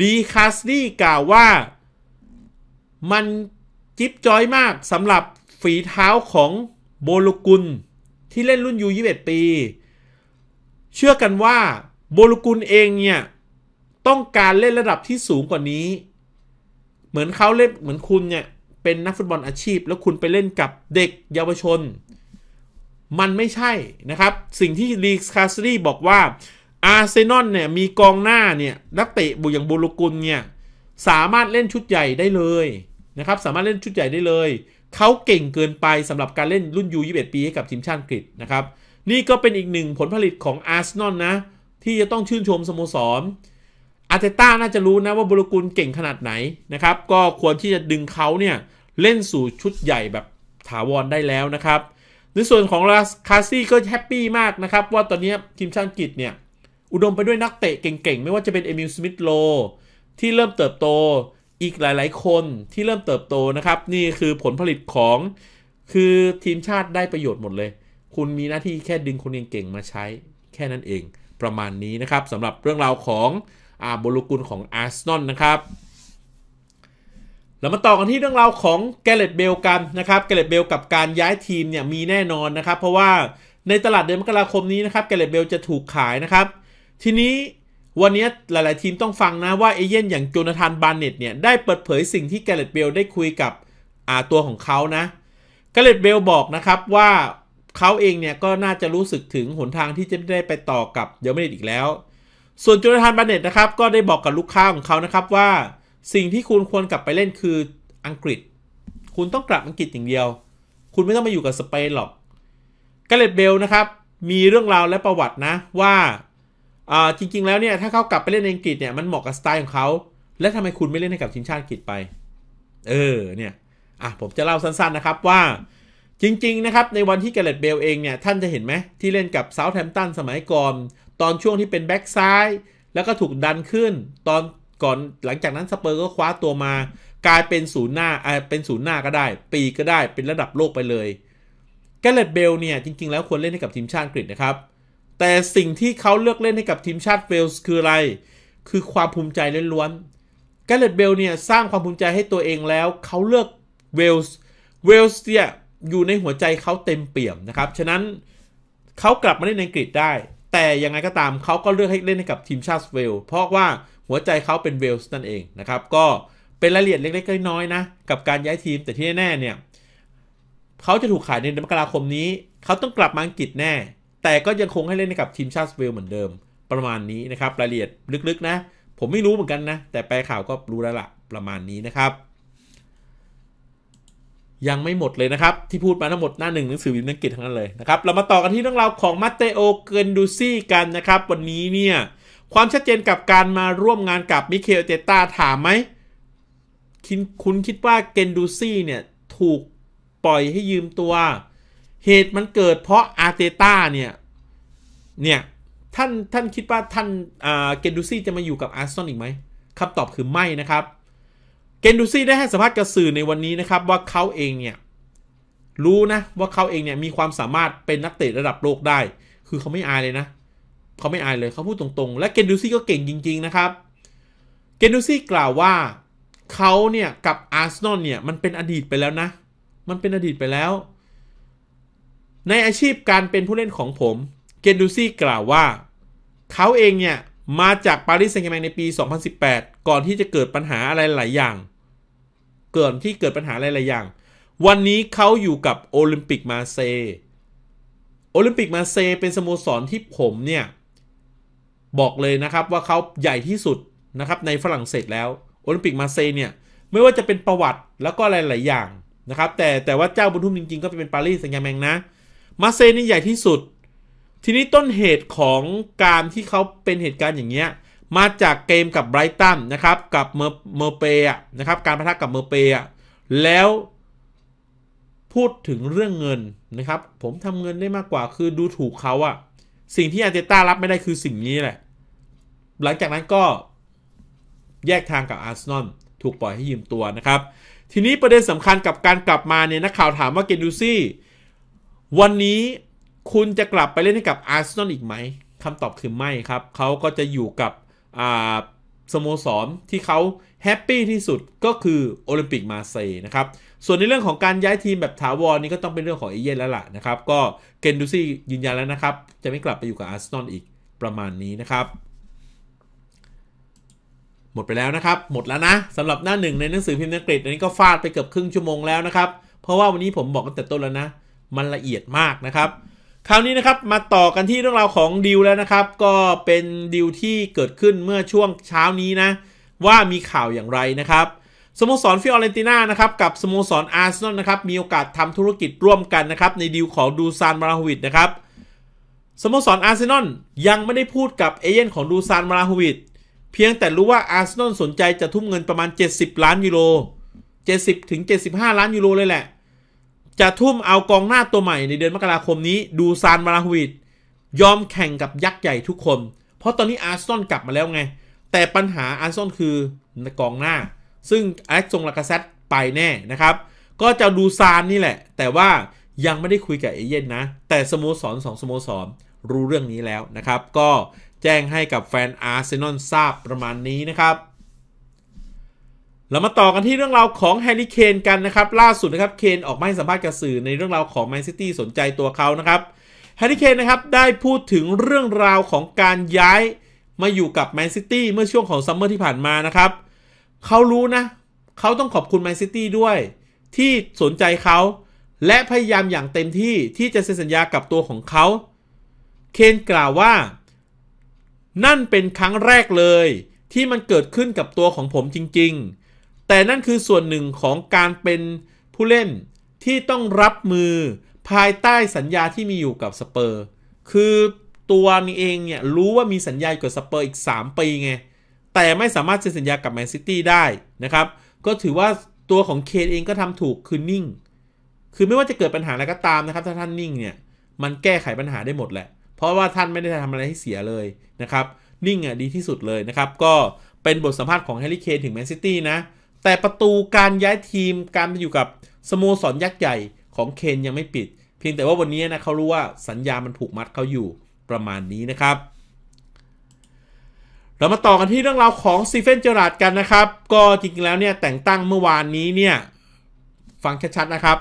ลีคาสลี่กล่าวว่ามัน จิ๊บจอยมากสำหรับฝีเท้าของโบโลกุลที่เล่นรุ่นยู21ปี เชื่อกันว่าโบโลกุลเองเนี่ยต้องการเล่นระดับที่สูงกว่านี้ เหมือนเขาเล่นเหมือนคุณเนี่ยเป็นนักฟุตบอลอาชีพแล้วคุณไปเล่นกับเด็กเยาวชน มันไม่ใช่นะครับ สิ่งที่ลีคาสรีบอกว่า อาร์เซนอลเนี่ยมีกองหน้าเนี่ยนักเตะบุอย่างบุรุกุลเนี่ยสามารถเล่นชุดใหญ่ได้เลยนะครับสามารถเล่นชุดใหญ่ได้เลย เขาเก่งเกินไปสำหรับการเล่นรุ่นยู21ปีให้กับทีมชาติอังกฤษนะครับนี่ก็เป็นอีกหนึ่งผลผลิตของอาร์เซนอลนะที่จะต้องชื่นชมสโมสรอาร์เตต้าน่าจะรู้นะว่าบุรุกุลเก่งขนาดไหนนะครับ ก็ควรที่จะดึงเขาเนี่ย เล่นสู่ชุดใหญ่แบบถาวรได้แล้วนะครับในส่วนของลาคาซี่ก็แฮปปี้มากนะครับ ว่าตอนนี้ทีมชาติอังกฤษเนี่ย อุดมไปด้วยนักเตะเก่งๆ ไม่ว่าจะเป็นเอมิลสมิธโลที่เริ่มเติบโตอีกหลาย ๆคนที่เริ่มเติบโตนะครับ นี่คือผลผลิตของคือทีมชาติได้ประโยชน์หมดเลย คุณมีหน้าที่แค่ดึงคนเก่งๆมาใช้แค่นั้นเองประมาณนี้นะครับสำหรับเรื่องราวของอาบรุกุลของอาร์เซนอลนะครับ แล้วมาต่อกันที่เรื่องราวของแกเลตเบลกันนะครับแกเลตเบลกับการย้ายทีมเนี่ยมีแน่นอนนะครับ เพราะว่าในตลาดเดือนมกราคมนี้นะครับแกเลตเบลจะถูกขายนะครับ ทีนี้วันนี้หลายๆทีมต้องฟังนะว่าเอเย่นอย่างโจนาธานบาร์เน็ตเนี่ยได้เปิดเผยสิ่งที่แกเลตเบลได้คุยกับอาตัวของเขานะแกเลตเบลบอกนะครับว่าเขาเองเนี่ยก็น่าจะรู้สึกถึงหนทางที่จะได้ไปต่อกับเดลเมดอีกแล้วส่วนจูเลธานบันเน็ตนะครับ ก็ได้บอกกับลูกค้าของเขานะครับว่าสิ่งที่คุณควรกลับไปเล่นคืออังกฤษ คุณต้องกลับอังกฤษอย่างเดียว คุณไม่ต้องมาอยู่กับสเปนหรอกกาเลตเบลนะครับ มีเรื่องราวและประวัตินะว่าจริงๆ แล้วเนี่ย ถ้าเขากลับไปเล่นอังกฤษเนี่ย มันเหมาะกับสไตล์ของเขา และทำไมคุณไม่เล่นให้กับทีมชาติอังกฤษไป เออ เนี่ย อ่ะ ผมจะเล่าสั้นๆ นะครับว่า จริงๆ นะครับ ในวันที่กาเลตเบลเองเนี่ย ท่านจะเห็นไหมที่เล่นกับเซาท์แฮมป์ตันสมัยก่อนตอนช่วงที่เป็นแบ็กซ้ายแล้วก็ถูกดันขึ้นตอนก่อนหลังจากนั้นสเปอร์ก็คว้าตัวมา กลายเป็นศูนย์หน้าเป็นศูนย์หน้าก็ได้ปีก็ได้เป็นระดับโลกไปเลยแกเลตเบลเนี่ยจริงๆแล้วควรเล่นให้กับทีมชาติอังกฤษนะครับ แต่สิ่งที่เขาเลือกเล่นให้กับทีมชาติเวลส์คืออะไร คือความภูมิใจล้วนๆแกเลตเบลเนี่ยสร้างความภูมิใจให้ตัวเองแล้วเขาเลือกเวลส์เวลส์เนี่ยอยู่ในหัวใจเขาเต็มเปี่ยมนะครับฉะนั้นเขากลับมาเล่นในอังกฤษได้แต่ยังไงก็ตามเขาก็เลือกให้เล่นให้กับทีมชาติเวล เพราะว่าหัวใจเขาเป็นเวลส์นั่นเองนะครับก็เป็นรายละเอียดเล็กๆน้อยๆนะกับการย้ายทีม แต่ที่แน่ๆเนี่ยเขาจะถูกขายในเดือนมกราคมนี้ เขาต้องกลับมาอังกฤษแน่ แต่ก็ยังคงให้เล่นให้กับทีมชาติเวลเหมือนเดิม ประมาณนี้นะครับรายละเอียดลึกๆนะ ผมไม่รู้เหมือนกันนะ แต่แปลข่าวก็รู้แล้วล่ะประมาณนี้นะครับยังไม่หมดเลยนะครับ ที่พูดมาทั้งหมดหน้าหนึ่งหนังสือวิมังกฤษทั้งนั้นเลยนะครับ เรามาต่อกันที่เรื่องราวของมาเตโอเกนดูซี่กันนะครับ วันนี้เนี่ย ความชัดเจนกับการมาร่วมงานกับมิเคลเตต้าถามไหมคุณคิดว่าเกนดูซี่เนี่ย ถูกปล่อยให้ยืมตัวเหตุมันเกิดเพราะอาร์เตต้าเนี่ย เนี่ย ท่านท่านคิดว่าท่านเกนดูซี่จะมาอยู่กับอาร์ซอนอีกไหมคำตอบคือไม่นะครับเกนดูซี่ได้ให้สัมภาษณ์กับสื่อในวันนี้นะครับ ว่าเขาเองเนี่ย รู้นะว่าเขาเองเนี่ยมีความสามารถเป็นนักเตะระดับโลกได้ คือเขาไม่อายเลยนะ เขาไม่อายเลยเขาพูดตรงๆ และเกนดูซี่ก็เก่งจริง ๆนะครับ เกนดูซี่กล่าวว่าเขาเนี่ยกับอาร์เซนอลเนี่ยมันเป็นอดีตไปแล้วนะ มันเป็นอดีตไปแล้ว ในอาชีพการเป็นผู้เล่นของผม เกนดูซี่กล่าวว่าเขาเองเนี่ยมาจากปารีสแซงต์แมงในปี 2018 ก่อนที่จะเกิดปัญหาอะไรหลายอย่างเกิดที่เกิดปัญหาหลายๆอย่าง วันนี้เขาอยู่กับโอลิมปิกมาเซโอลิมปิกมาเซเป็นสโมสรที่ผมเนี่ยบอกเลยนะครับว่าเขาใหญ่ที่สุดนะครับในฝรั่งเศสแล้ว โอลิมปิกมาเซเนี่ยไม่ว่าจะเป็นประวัติแล้วก็อะไรหลายอย่างนะครับแต่แต่ว่าเจ้าบุญทุ่มจริง ๆ ก็เป็นปารีสแซงตแ์แมงนะ มาเซนี่ใหญ่ที่สุด ทีนี้ต้นเหตุของการที่เขาเป็นเหตุการณ์อย่างเงี้ยมาจากเกมกับไบรตันนะครับ กับเมอร์เมอร์เปนะครับ การพะทะกับเมอร์เป์แล้วพูดถึงเรื่องเงินนะครับ ผมทำเงินได้มากกว่าคือดูถูกเขาอะสิ่งที่อาร์เตต้ารับไม่ได้คือสิ่งนี้แหละ หลังจากนั้นก็ แยกทางกับอาร์เซนอลถูกปล่อยให้ยืมตัวนะครับ ทีนี้ประเด็นสำคัญกับการกลับมาเนี่ยนักข่าวถามว่าเกนดูซี่ วันนี้คุณจะกลับไปเล่นให้กับอาร์เซนอลอีกไหมคำตอบคือไม่ครับเขาก็จะอยู่กับสโมสรที่เขาแฮปปี้ที่สุดก็คือโอลิมปิกมาเซย์นะครับ ส่วนในเรื่องของการย้ายทีมแบบถาวรนี่ก็ต้องเป็นเรื่องของเอเย่นแล้วล่ะนะครับ ก็เกนดูซี่ยืนยันแล้วนะครับ จะไม่กลับไปอยู่กับอาร์เซนอลอีกประมาณนี้นะครับ หมดไปแล้วนะครับ หมดแล้วนะสำหรับหน้าหนึ่งในหนังสือพิมพ์อังกฤษอันนี้ก็ฟาดไปเกือบครึ่งชั่วโมงแล้วนะครับเพราะว่าวันนี้ผมบอกตั้งแต่ต้นแล้วนะมันละเอียดมากนะครับคราวนี้นะครับมาต่อกันที่เรื่องราวของดิวแล้วนะครับก็เป็นดิวที่เกิดขึ้นเมื่อช่วงเช้านี้นะว่ามีข่าวอย่างไรนะครับสโมสรฟิออเรนติน่านะครับกับสโมสรอาร์เซนอลนะครับมีโอกาสทำธุรกิจร่วมกันนะครับในดีลของดูซานมาราฮวิดนะครับสโมสรอาร์เซนอลยังไม่ได้พูดกับเอเย่นของดูซานมาราฮวิดเพียงแต่รู้ว่าอาร์เซนอลสนใจจะทุ่มเงินประมาณ 70 ล้านยูโร70ถึง75 ล้านยูโรเลยแหละจะทุ่มเอากองหน้าตัวใหม่ในเดือนมกราคมนี้ดูซานมาราฮวิทยอมแข่งกับยักษ์ใหญ่ทุกคน เพราะตอนนี้อาร์ซอนกลับมาแล้วไง แต่ปัญหาอาร์ซอนคือกองหน้า ซึ่งแอล็กซงลากาเซตไปแน่นะครับ ก็จะดูซานนี่แหละ แต่ว่ายังไม่ได้คุยกับเอเย่นนะ แต่สโมสรสองสโมสรรู้เรื่องนี้แล้วนะครับ ก็แจ้งให้กับแฟนอาร์เซนอลทราบประมาณนี้นะครับเรามาต่อกันที่เรื่องราวของแฮร์รี่เคนกันนะครับ ล่าสุดนะครับเคนออกมาให้สัมภาษณ์กับสื่อในเรื่องราวของแมนซิตี้สนใจตัวเขานะครับแฮร์รี่เคนนะครับได้พูดถึงเรื่องราวของการย้ายมาอยู่กับแมนซิตี้เมื่อช่วงของซัมเมอร์ที่ผ่านมานะครับเขารู้นะ เขาต้องขอบคุณแมนซิตี้ด้วย ที่สนใจเขา และพยายามอย่างเต็มที่ที่จะเซ็นสัญญากับตัวของเขาเคนกล่าวว่า นั่นเป็นครั้งแรกเลยที่มันเกิดขึ้นกับตัวของผมจริงๆแต่นั่นคือส่วนหนึ่งของการเป็นผู้เล่นที่ต้องรับมือภายใต้สัญญาที่มีอยู่กับสเปอร์ คือตัวนี้เองเนี่ยรู้ว่ามีสัญญาอยู่กับสเปอร์อีก 3 ปีไง แต่ไม่สามารถเซ็นสัญญากับแมนซิตี้ได้นะครับ ก็ถือว่าตัวของเคนเองก็ทำถูกคือนิ่ง คือไม่ว่าจะเกิดปัญหาอะไรก็ตามนะครับถ้าท่านนิ่งเนี่ย มันแก้ไขปัญหาได้หมดแหละ เพราะว่าท่านไม่ได้ทำอะไรให้เสียเลยนะครับ นิ่งอ่ะดีที่สุดเลยนะครับ ก็เป็นบทสัมภาษณ์ของแฮร์รี่ เคนถึงแมนซิตี้นะแต่ประตูการย้ายทีมการไปอยู่กับสโมสรยักษ์ใหญ่ของเคนยังไม่ปิดเพียงแต่ว่าวันนี้นะเขารู้ว่าสัญญามันผูกมัดเขาอยู่ประมาณนี้นะครับ เรามาต่อกันที่เรื่องราวของซีเฟนเจอราดกันนะครับ ก็จริงๆแล้วเนี่ยแต่งตั้งเมื่อวานนี้เนี่ยฟังชัดๆนะครับ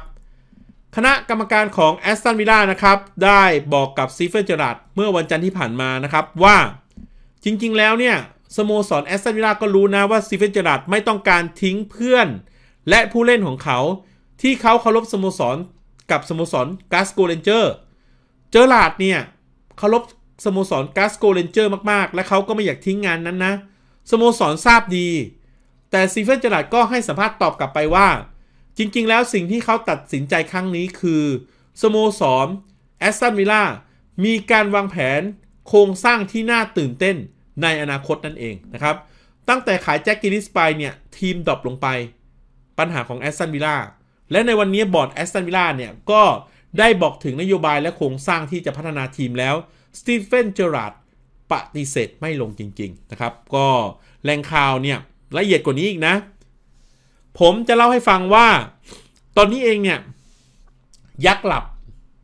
คณะกรรมการของแอสตันวิลล่านะครับได้บอกกับซีเฟนเจอราดเมื่อวันจันทร์ที่ผ่านมานะครับว่าจริงๆแล้วเนี่ยสโมสรแอสตันวิลล่าก็รู้นะว่าซีเฟนเจอรัดไม่ต้องการทิ้งเพื่อน และผู้เล่นของเขาที่เขาเคารพสโมสรกับสโมสรกาสโกเลนเจอร์เจอรัดเนี่ย เคารพสโมสรกาสโกเลนเจอร์มาก ๆ และเขาก็ไม่อยากทิ้งงานนั้นนะสโมสรทราบดี แต่ซีเฟนเจอรัดก็ให้สัมภาษณ์ตอบกลับไปว่า จริงๆแล้วสิ่งที่เขาตัดสินใจครั้งนี้คือสโมสรแอสตันวิลล่ามีการวางแผนโครงสร้างที่น่าตื่นเต้นในอนาคตนั่นเองนะครับ ตั้งแต่ขายแจ็คกิลิสไปเนี่ย ทีมดรอปลงไปปัญหาของแอสตันวิลล่า และในวันนี้บอร์ดแอสตันวิลล่าเนี่ยก็ได้บอกถึงนโยบายและโครงสร้างที่จะพัฒนาทีมแล้วสตีเฟนเจอรัตปฏิเสธไม่ลงจริงๆนะครับ ก็แรงข่าวเนี่ย ละเอียดกว่านี้อีกนะ ผมจะเล่าให้ฟังว่าตอนนี้เองเนี่ย ยักษ์หลับ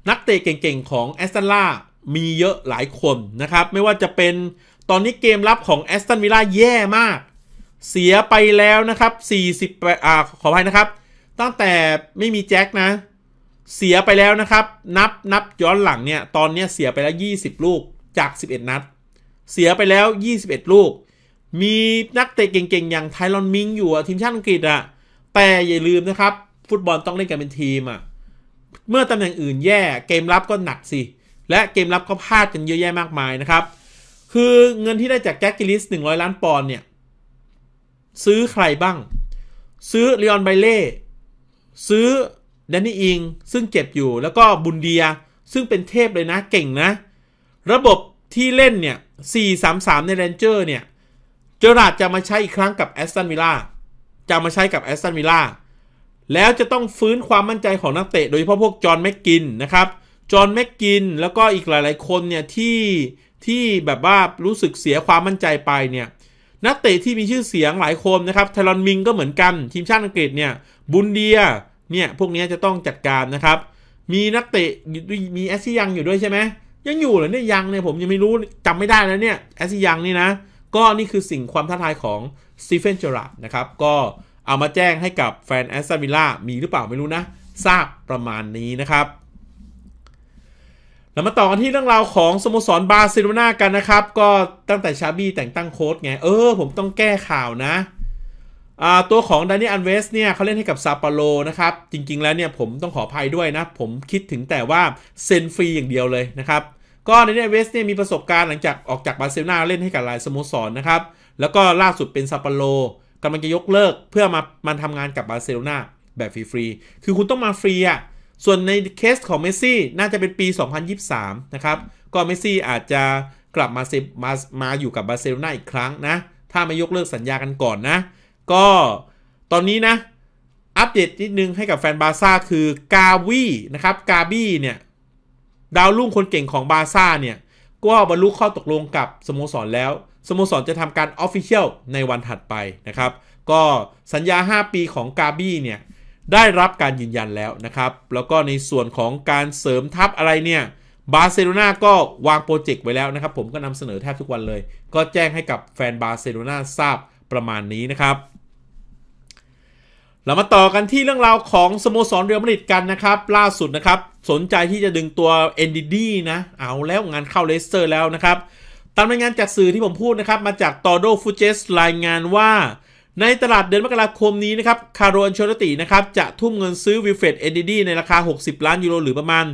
นักเตะเก่งๆของแอสตันล่ามีเยอะหลายคนนะครับไม่ว่าจะเป็นตอนนี้เกมรับของแอสตันวิลล่าแย่มาก เสียไปแล้วนะครับ 40อ่าขออภัยนะครับ ตั้งแต่ไม่มีแจ็คนะ เสียไปแล้วนะครับ นับนับย้อนหลังเนี่ย ตอนนี้เสียไปแล้ว 20 ลูก จาก 11 นัด เสียไปแล้ว 21 ลูก มีนักเตะเก่งๆ อย่างไทลอนมิงอยู่ทีมชาติอังกฤษอะแต่อย่าลืมนะครับ ฟุตบอลต้องเล่นกันเป็นทีมอะเมื่อตำแหน่งอื่นแย่เกมรับก็หนักสิ และเกมรับก็พลาดกันเยอะแยะมากมายนะครับคือเงินที่ได้จากแก๊คกิลิสหนึ่งร้อยล้านปอนด์เนี่ยซื้อใครบ้าง ซื้อเลออนไบเล่ซื้อแดนนี่อิงซึ่งเก็บอยู่แล้วก็บุนเดียซึ่งเป็นเทพเลยนะเก่งนะ ระบบที่เล่นเนี่ย4-3-3 ในเรนเจอร์เนี่ย เจอราดจะมาใช้อีกครั้งกับแอสตันวิลล่าจะมาใช้กับแอสตันวิลล่าแล้วจะต้องฟื้นความมั่นใจของนักเตะโดยเฉพาะพวกจอห์นแม็กกินนะครับจอห์นแม็กกินแล้วก็อีกหลายๆคนเนี่ยที่ที่แบบว่ารู้สึกเสียความมั่นใจไปเนี่ย นักเตะที่มีชื่อเสียงหลายคนนะครับเทลอนมิงก็เหมือนกัน ทีมชาติอังกฤษเนี่ยบุนเดีย เนี่ย พวกนี้จะต้องจัดการนะครับ มีนักเตะมีแอสซี่ยังอยู่ด้วยใช่ไหมยังอยู่เหรอเนี่ยยังเนี่ย ผมยังไม่รู้จำไม่ได้แล้วเนี่ยแอสซี่ยังนี่นะ ก็นี่คือสิ่งความท้าทายของสตีเฟนเจอร์นะครับก็เอามาแจ้งให้กับแฟนแอสตันวิลล่ามีหรือเปล่าไม่รู้นะทราบประมาณนี้นะครับแล้วมาต่อกันที่เรื่องราวของ สโมสรบาร์เซโลนากันนะครับ ก็ตั้งแต่ชาบี้แต่งตั้งโค้ชไง เออ ผมต้องแก้ข่าวนะ ตัวของดานี่อันเวสเนี่ยเขาเล่นให้กับซาปาโลนะครับ จริงๆแล้วเนี่ยผมต้องขออภัยด้วยนะ ผมคิดถึงแต่ว่า เซ็นฟรีอย่างเดียวเลยนะครับ ก็ดานี่อันเวสเนี่ยมีประสบการณ์หลังจากออกจากบาร์เซโลนาเล่นให้กับหลายสโมสรนะครับ แล้วก็ล่าสุดเป็นซาปาโลกำลังจะยกเลิกเพื่อมามาทำงานกับบาร์เซโลนาแบบฟรีๆคือคุณต้องมาฟรีอะ่ะส่วนในเคสของเมสซี่น่าจะเป็นปี 2023 นะครับ ก็เมสซี่อาจจะกลับมาเซมามาอยู่กับบาร์เซโลนาอีกครั้งนะ ถ้าไม่ยกเลิกสัญญากันก่อนนะ ก็ตอนนี้นะ อัปเดตนิดนึงให้กับแฟนบาซ่าคือกาวีนะครับกาบี้เนี่ย ดาวรุ่งคนเก่งของบาซ่าเนี่ยก็บรรลุข้อตกลงกับสโมสรแล้วสโมสรจะทำการออฟฟิเชียลในวันถัดไปนะครับ ก็สัญญา 5 ปีของกาบี้เนี่ยได้รับการยืนยันแล้วนะครับ แล้วก็ในส่วนของการเสริมทัพอะไรเนี่ยบาร์เซโลนาก็วางโปรเจกต์ไว้แล้วนะครับ ผมก็นำเสนอแทบทุกวันเลย ก็แจ้งให้กับแฟนบาร์เซโลนาทราบประมาณนี้นะครับ เรามาต่อกันที่เรื่องราวของสโมสรเรอยลมาดริดกันนะครับ ล่าสุดนะครับ สนใจที่จะดึงตัวเอนดิดีนะ เอาแล้วงานเข้าเลสเตอร์แล้วนะครับตามรายงานจากสื่อที่ผมพูดนะครับมาจากตอโดฟูเจสรายงานว่าในตลาดเดือนมกราคมนี้นะครับคาร์โรนโชลตินะครับ จะทุ่มเงินซื้อวิเฟตเอนดีดีในราคา 60 ล้านยูโรหรือประมาณ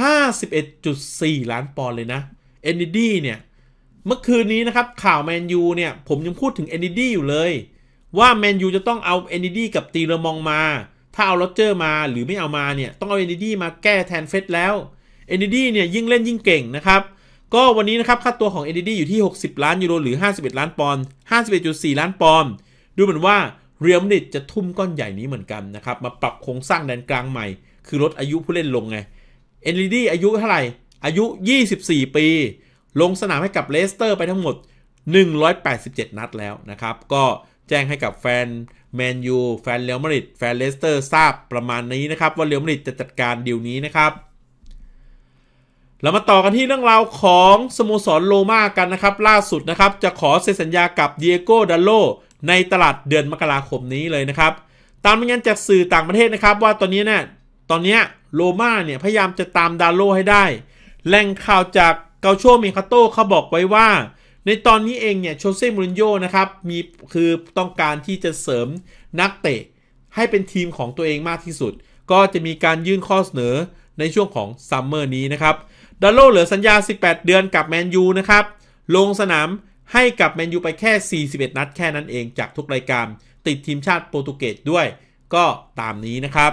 51.4 ล้านปอนด์เลยนะเอนดีดีเนี่ย เมื่อคืนนี้นะครับข่าวแมนยูเนี่ย ผมยังพูดถึงเอนดีดีอยู่เลย ว่าแมนยูจะต้องเอาเอนดีดีกับตีรมองมา ถ้าเอาโรเจอร์มาหรือไม่เอามาเนี่ย ต้องเอาเอนดีดีมาแก้แทนเฟสแล้วเอนดีดีเนี่ยยิ่งเล่นยิ่งเก่งนะครับก็วันนี้นะครับค่าตัวของเอนดดีอยู่ที่ 60 ล้านยูโรหรือ51 ล้านปอนด์51.4 ล้านปอนด์ดูเหมือนว่าเรียมาริดจะทุ่มก้อนใหญ่นี้เหมือนกันนะครับ มาปรับโครงสร้างแดนกลางใหม่ คือลดอายุผู้เล่นลงไง เอนลีดี้อายุเท่าไหร่ อายุ 24 ปี ลงสนามให้กับเลสเตอร์ไปทั้งหมด 187 นัดแล้วนะครับ ก็แจ้งให้กับแฟนแมนยู แฟนเรอัลมาดริดแฟนเลสเตอร์ทราบประมาณนี้นะครับ ว่าเรอัลมาดริดจะจัดการดีลนี้นะครับ เรามาต่อกันที่เรื่องราวของสโมสรโลมากันนะครับ ล่าสุดนะครับจะขอเซ็นสัญญากับเดียโก้ดัลโลในตลาดเดือนมกราคมนี้เลยนะครับ ตามรายงานจากสื่อต่างประเทศนะครับว่าตอนนี้เนี่ย ตอนนี้โรม่าเนี่ยพยายามจะตามดาโลให้ได้ แหล่งข่าวจากเกาโชเมคาโต้เขาบอกไว้ว่า ในตอนนี้เองเนี่ยโชเซ่มูรินโญ่นะครับมีคือต้องการที่จะเสริมนักเตะ ให้เป็นทีมของตัวเองมากที่สุด ก็จะมีการยื่นข้อเสนอในช่วงของซัมเมอร์นี้นะครับดาโลเหลือสัญญา 18 เดือนกับแมนยูนะครับลงสนามให้กับแมนยูไปแค่ 41 นัด แค่นั้นเองจากทุกรายการ ติดทีมชาติโปรตุเกสด้วย ก็ตามนี้นะครับ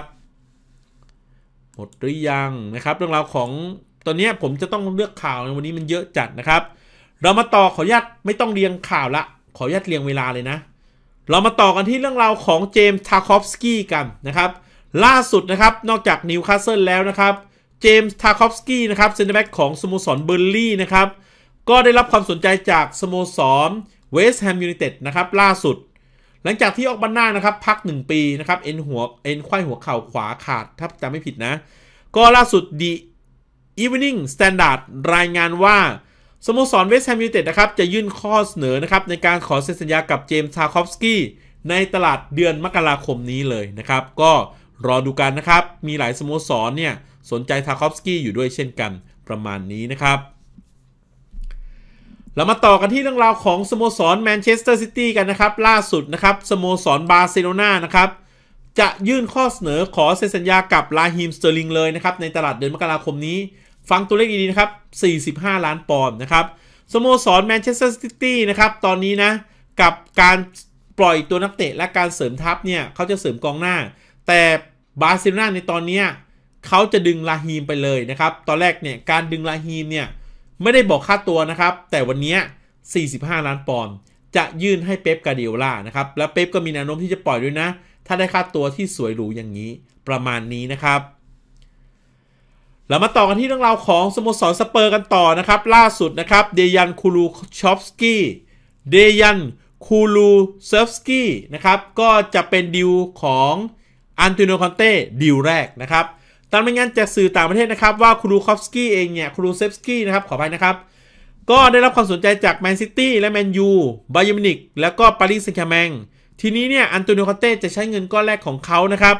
หมดหรือยังนะครับ เรื่องราวของตอนนี้ผมจะต้องเลือกข่าวในวันนี้มันเยอะจัดนะครับ เรามาต่อขออนุญาตไม่ต้องเรียงข่าวละขออนุญาตเรียงเวลาเลยนะ เรามาต่อกันที่เรื่องราวของเจมส์ทาคอฟสกี้ กันนะครับล่าสุดนะครับนอกจากนิวคาสเซิลแล้วนะครับเจมส์ทาคอฟสกี้นะครับเซนเตอร์แบ็กของสโมสรเบอร์ลี่นะครับก็ได้รับความสนใจจากสโมสรเวสต์แฮมยูไนเต็ดนะครับ ล่าสุด หลังจากที่ออกบันหน้านะครับ พัก 1 ปีนะครับเอ็นหัวเอ็นควายหัวเข่าขวาขาดถ้าจำไม่ผิดนะ ก็ล่าสุดดีอีเวนิ่งสแตนดาร์ดรายงานว่าสโมสรเวสต์แฮมยูไนเต็ดนะครับ จะยื่นข้อเสนอนะครับ ในการขอเซ็นสัญญากับเจมส์ทาคอฟสกี้ ในตลาดเดือนมกราคมนี้เลยนะครับ ก็รอดูกันนะครับ มีหลายสโมสรเนี่ยสนใจทาคอฟสกี้อยู่ด้วยเช่นกันประมาณนี้นะครับเรามาต่อกันที่เรื่องราวของสโมสรแมนเชสเตอร์ซิตี้กันนะครับ ล่าสุดนะครับสโมสรบาร์เซโลนานะครับ จะยื่นข้อเสนอขอเซ็นสัญญากับลาฮิมสเตอร์ลิงเลยนะครับ ในตลาดเดือนมกราคมนี้ ฟังตัวเลขดีๆนะครับ 45 ล้านปอนด์นะครับสโมสรแมนเชสเตอร์ซิตี้นะครับ ตอนนี้นะ กับการปล่อยตัวนักเตะและการเสริมทัพเนี่ย เขาจะเสริมกองหน้า แต่บาร์เซโลนาในตอนนี้เขาจะดึงลาฮีมไปเลยนะครับตอนแรกเนี่ยการดึงลาฮีมเนี่ยไม่ได้บอกค่าตัวนะครับ แต่วันนี้ 45 ล้านปอนด์จะยื่นให้เป๊ปกาเดียล่านะครับและเป๊ปก็มีแนวโน้มที่จะปล่อยด้วยนะ ถ้าได้ค่าตัวที่สวยหรูอย่างนี้ประมาณนี้นะครับ เรามาต่อกันที่เรื่องราวของสโมสรสเปอร์กันต่อนะครับล่าสุดนะครับเดยันคูลูชอฟสกี้เดยันคูลูเซฟสกี้นะครับก็จะเป็นดิวของอันโตนิโอคอนเต้ดิวแรกนะครับตามรายงานจากสื่อต่างประเทศนะครับว่าครูคอฟสกี้เองเนี่ยครูเซฟสกี้นะครับขอไปนะครับ ก็ได้รับความสนใจจากแมนซิตี้และแมนยูบาเยอร์มินิกแล้วก็ปารีสแซงต์แชร์แมงทีนี้เนี่ยอันโตนิโอคาเต้จะใช้เงินก้อนแรกของเขานะครับ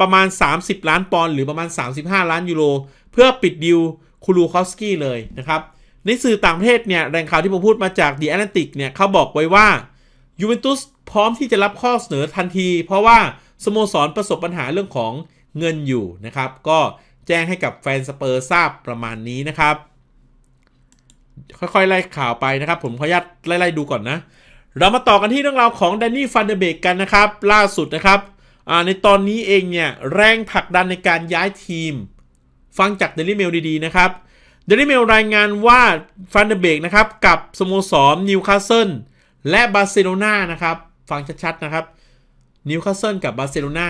ประมาณ 30 ล้านปอนด์หรือประมาณ 35 ล้านยูโรเพื่อปิดดิวคูลูคอฟสกี้เลยนะครับ ในสื่อต่างประเทศเนี่ยแหล่งข่าวที่ผมพูดมาจากดิแอตแลนติกเนี่ยเขาบอกไว้ว่ายูเวนตุสพร้อมที่จะรับข้อเสนอทันที เพราะว่าสโมสรประสบปัญหาเรื่องของเงินอยู่นะครับ ก็แจ้งให้กับแฟนสเปอร์ทราบประมาณนี้นะครับ ค่อยๆไล่ข่าวไปนะครับ ผมขออนุญาตไล่ ๆดูก่อนนะ เรามาต่อกันที่เรื่องราวของแดนนี่ฟันเดเบกกันนะครับ ล่าสุดนะครับ ในตอนนี้เองเนี่ย แรงผลักดันในการย้ายทีม ฟังจากเดลี่เมลดี ๆ นะครับเดลี่เมลรายงานว่าฟันเดเบกนะครับกับสโมสรนิวคาสเซิลและบาร์เซโลนานะครับ ฟังชัดๆนะครับนิวคาสเซิลกับบาร์เซโลนา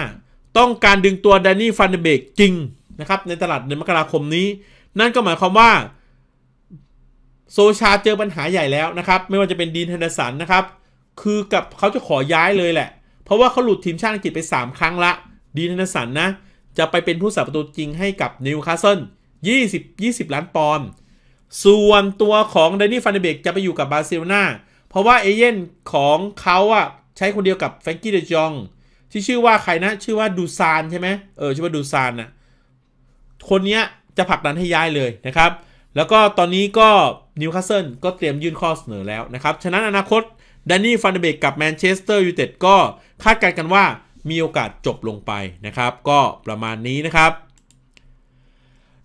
ต้องการดึงตัวแดนนี่ฟันเดเบกจริง นะครับ ในตลาดเดือนมกราคมนี้ นั่นก็หมายความว่า โซชาเจอปัญหาใหญ่แล้วนะครับ ไม่ว่าจะเป็นดีนเทนสันนะครับ คือกับเขาจะขอย้ายเลยแหละ เพราะว่าเขาหลุดทีมชาติอังกฤษไป 3 ครั้งละดีนเทนสันนะ จะไปเป็นผู้สาประตูจริงให้กับนิวคาสเซิล20 20 ล้านปอนด์ส่วนตัวของแดนนี่ฟันเดเบกจะไปอยู่กับบาร์เซโลนาเพราะว่าเอเย่นของเขาอะใช้คนเดียวกับแฟรงกี้เดจองที่ชื่อว่า ใครนะชื่อว่าดูซานใช่ไหมเออ ชื่อว่าดูซานนะ่ะคนเนี้ยจะผลักดันให้ย้ายเลยนะครับ แล้วก็ตอนนี้ก็นิวคาสเซิลก็เตรียมยื่นข้อเสนอแล้วนะครับ ฉะนั้นอนาคตดนนี่ฟันเดเบกกับแมนเชสเตอร์ยูไนเต็ดก็คาดการณ์กันว่ามีโอกาสจบลงไปนะครับ ก็ประมาณนี้นะครับ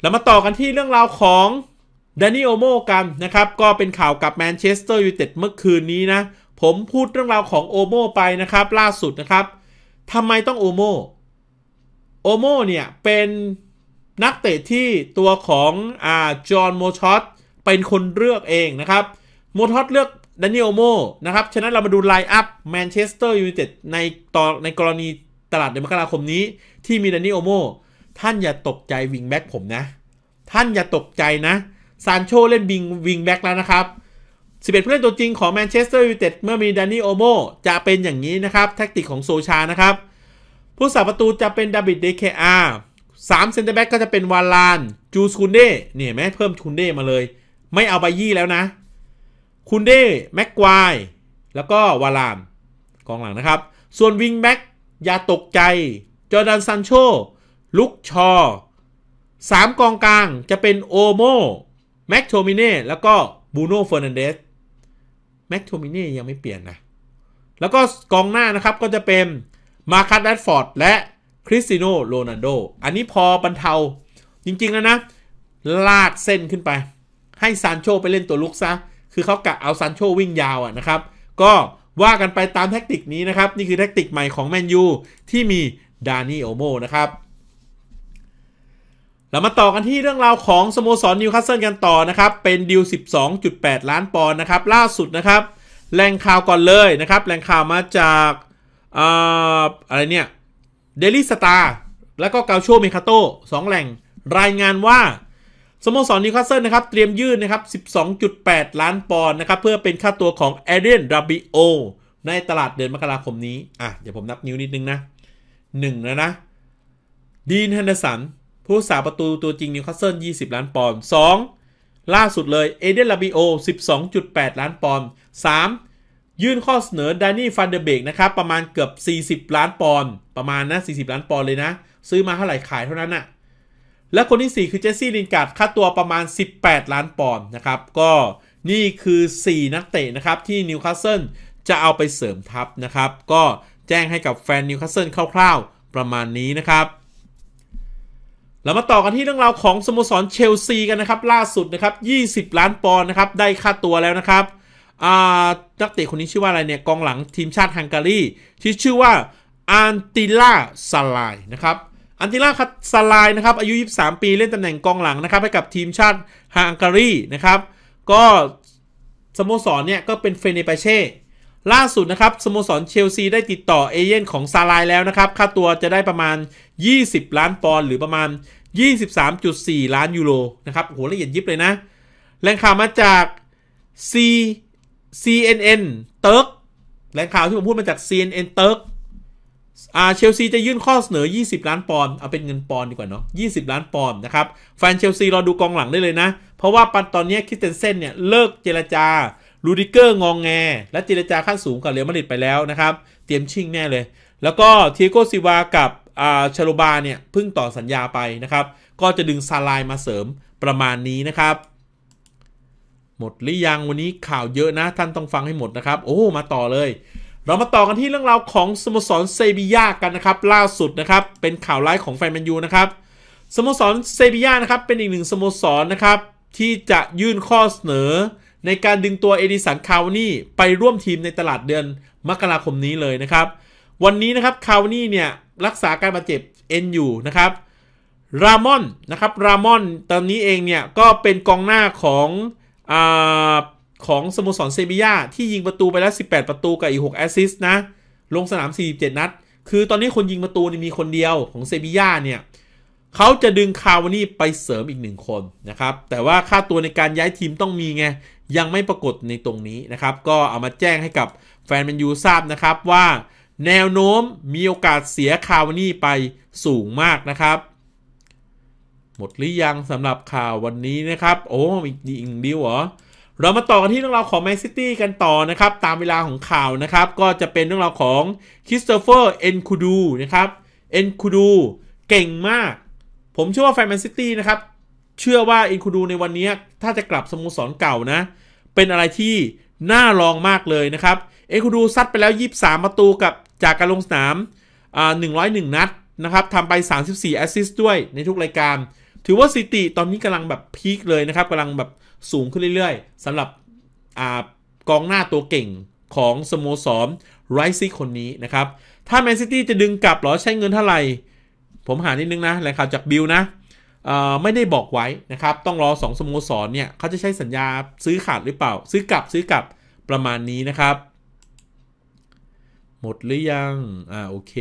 แล้วมาต่อกันที่เรื่องราวของดนนี่โอโมกันนะครับ ก็เป็นข่าวกับแมนเชสเตอร์ยูไนเต็ดเมื่อคืนนี้นะ ผมพูดเรื่องราวของโอโมไปนะครับล่าสุดนะครับทำไมต้องโอโมโอโมเนี่ยเป็นนักเตะที่ตัวของ อ่า จอห์นโมชอตเป็นคนเลือกเองนะครับ โมชอตเลือกดานิโอโมนะครับ ฉะนั้นเรามาดูไลน์อัพแมนเชสเตอร์ยูไนเต็ดในตอนในกรณีตลาดเดือนมกราคมนี้ ที่มีดานิโอโมท่านอย่าตกใจวิงแบ็กผมนะ ท่านอย่าตกใจนะ ซานโชเล่นวิงวิงแบ็กแล้วนะครับ11ผู้เล่นตัวจริงของแมนเชสเตอร์ยูไนเต็ดเมื่อมีดานนี่โอโมจะเป็นอย่างนี้นะครับ แท็กติกของโซชานะครับ ผู้สาประตูจะเป็นดับิดเดเคอาร์สามเซนเตอร์แบ็กก็จะเป็นวาลานจูสคุนเด้เนี่ยแม้เพิ่มคุนเด้มาเลย ไม่เอาบายี่แล้วนะคุนเด้แม็กควายแล้วก็วาลาน กองหลังนะครับ ส่วนวิงแบ็กอย่าตกใจจอร์แดนซันโชลุกชอสามกองกลางจะเป็นโอโมแม็กโชมิเน่แล้วก็บูโน่เฟอร์นันเดสแม็กโทมิน่ยังไม่เปลี่ยนนะ แล้วก็กองหน้านะครับก็จะเป็น มาคัสแรดฟอร์ด และคริสติโนโรนัลโด อันนี้พอบรรเทา จริงๆแล้วนะ ลาดเส้นขึ้นไป ให้ซานโชไปเล่นตัวลุกซะ คือเขากะเอาซานโชวิ่งยาวอะนะครับ ก็ว่ากันไปตามแท็กติกนี้นะครับนี่คือแท็กติกใหม่ของแมนยู ที่มีดานี่โอโมนะครับรามาต่อกันที่เรื่องราวของสโมสรนิวคาสเซิลกันต่อนะครับ เป็นดิว12.8 ล้านปอนด์นะครับ ล่าสุดนะครับแหล่งข่าวก่อนเลยนะครับแหล่งข่าวมาจากอะไรเนี่ย เดลี่สตาร์ และก็เกาโชเมคาโต้สองแหล่ง รายงานว่าสโมสรนิวคาสเซิลนะครับ เตรียมยื่นนะครับ 12.8 ล้านปอนด์นะครับ เพื่อเป็นค่าตัวของเอเดนราบิโอ ในตลาดเดือนมกราคมนี้ อ่ะ เดี๋ยวผมนับนิ้วนิดนึงนะหนึ่งแล้วนะ ดีนแฮนเดอร์สันผู้สาประตูตัวจริงนิวคาสเซิล 20 ล้านปอนด์ 2. ล่าสุดเลยเอเดนลาบิโอ 12.8 ล้านปอนด์ 3. ยื่นข้อเสนอดานี่ฟันเดเบกนะครับ ประมาณเกือบ 40 ล้านปอนด์ ประมาณนะ 40 ล้านปอนด์เลยนะ ซื้อมาเท่าไหร่ขายเท่านั้นน่ะ และคนที่ 4 คือเจสซี่ลินการ์ดค่าตัวประมาณ 18 ล้านปอนด์นะครับ ก็นี่คือ 4 นักเตะนะครับที่นิวคาสเซิลจะเอาไปเสริมทัพนะครับ ก็แจ้งให้กับแฟนนิวคาสเซิลคร่าว ๆ ประมาณนี้นะครับเรามาต่อกันที่เรื่องราวของสโมสรเชลซีกันนะครับ ล่าสุดนะครับ20 ล้านปอนด์นะครับได้ค่าตัวแล้วนะครับนักเตะคนนี้ชื่อว่าอะไรเนี่ยกองหลังทีมชาติฮังการีที่ชื่อว่าอันติล่าสลายนะครับอันติล่าสลายนะครับอายุ 23 ปีเล่นตำแหน่งกองหลังนะครับให้กับทีมชาติฮังการีนะครับก็สโมสรเนี่ยก็เป็นเฟเนปาเช่ล่าสุดนะครับ สโมสรเชลซีได้ติดต่อเอเย่นของซาลายแล้วนะครับ ค่าตัวจะได้ประมาณ 20 ล้านปอนด์หรือประมาณ 23.4 ล้านยูโรนะครับโหละเอียดยิบเลยนะ แรงข่าวมาจาก C CNN เติร์กแรงข่าวที่ผมพูดมาจาก CNN เติร์กอ่าเชลซีจะยื่นข้อเสนอ 20 ล้านปอนด์เอาเป็นเงินปอนด์ดีกว่าเนาะ20 ล้านปอนด์นะครับแฟนเชลซีรอดูกองหลังได้เลยนะเพราะว่าปัตอนนี้คิสเตนเซนเนี่ยเลิกเจรจาลูดิเกอร์งองแง และเจรจาขั้นสูงกับเรอัลมาดริดไปแล้วนะครับ เตรียมชิงแน่เลย แล้วก็เทโกซิวากับอาชโลบาเนี่ยเพิ่งต่อสัญญาไปนะครับ ก็จะดึงซาลายมาเสริมประมาณนี้นะครับ หมดหรือยังวันนี้ข่าวเยอะนะท่านต้องฟังให้หมดนะครับ โอ้มาต่อเลย เรามาต่อกันที่เรื่องราวของสโมสรเซบียากันนะครับ ล่าสุดนะครับ เป็นข่าวร้ายของแฟนแมนยูนะครับสโมสรเซบียานะครับเป็นอีกหนึ่งสโมสรนะครับ ที่จะยื่นข้อเสนอในการดึงตัวเอดิสันคาวนี่ ไปร่วมทีมในตลาดเดือน มกราคมนี้เลยนะครับ วันนี้นะครับคาวนี่เนี่ยรักษาการบาดเจ็บ เอ็นอยู่นะครับรามอนนะครับรามอนตอนนี้เองเนี่ยก็เป็นกองหน้าของอของสโมสรเซบียาที่ยิงประตูไปแล้ว 18 ประตูกับอีก 6 แอสซิสต์นะ ลงสนาม 47 นัด คือตอนนี้คนยิงประตูมีคนเดียวของเซบียาเนี่ยเขาจะดึงคาวานี่ไปเสริมอีกหนึ่งคนนะครับแต่ว่าค่าตัวในการย้ายทีมต้องมีไงยังไม่ปรากฏในตรงนี้นะครับก็เอามาแจ้งให้กับ แฟนแมนยูทราบนะครับว่า แนวโน้มมีโอกาสเสียคาวานี่ไปสูงมากนะครับ หมดหรือยังสำหรับข่าววันนี้นะครับโอ้อีกอีกดีเหรอ เรามาต่อกันที่เรื่องราวของแมนซิตี้กันต่อนะครับ ตามเวลาของข่าวนะครับ ก็จะเป็นเรื่องราวของคริสโตเฟอร์เอนคูดูนะครับเอนคูดูเก่งมาก ผมเชื่อว่าแฟนแมนซิตี้นะครับเชื่อว่าอินคูดูในวันนี้ ถ้าจะกลับสโมสรเก่านะเป็นอะไรที่น่าลองมากเลยนะครับเอนคูดูซัดไปแล้ว 23 ประตูกับจากการลงสนาม 101 นัดนะครับทำไป 34แอสซิสต์ด้วยในทุกรายการ ถือว่าสิติตอนนี้กำลังแบบพีคเลยนะครับกำลังแบบสูงขึ้นเรื่อยๆสำหรับกองหน้าตัวเก่งของสโมสรไรซี่คนนี้นะครับ ถ้าแมนซิตี้จะดึงกลับหรอใช้เงินเท่าไหร่ผมหานิดนึงนะแหล่งข่าวจากบิลนะไม่ได้บอกไว้นะครับ ต้องรอ2สสโมสรเนี่ยเขาจะใช้สัญญาซื้อขาดหรือเปล่า ซื้อกลับซื้อกลับประมาณนี้นะครับ หมดหรือยังอ่าโอเค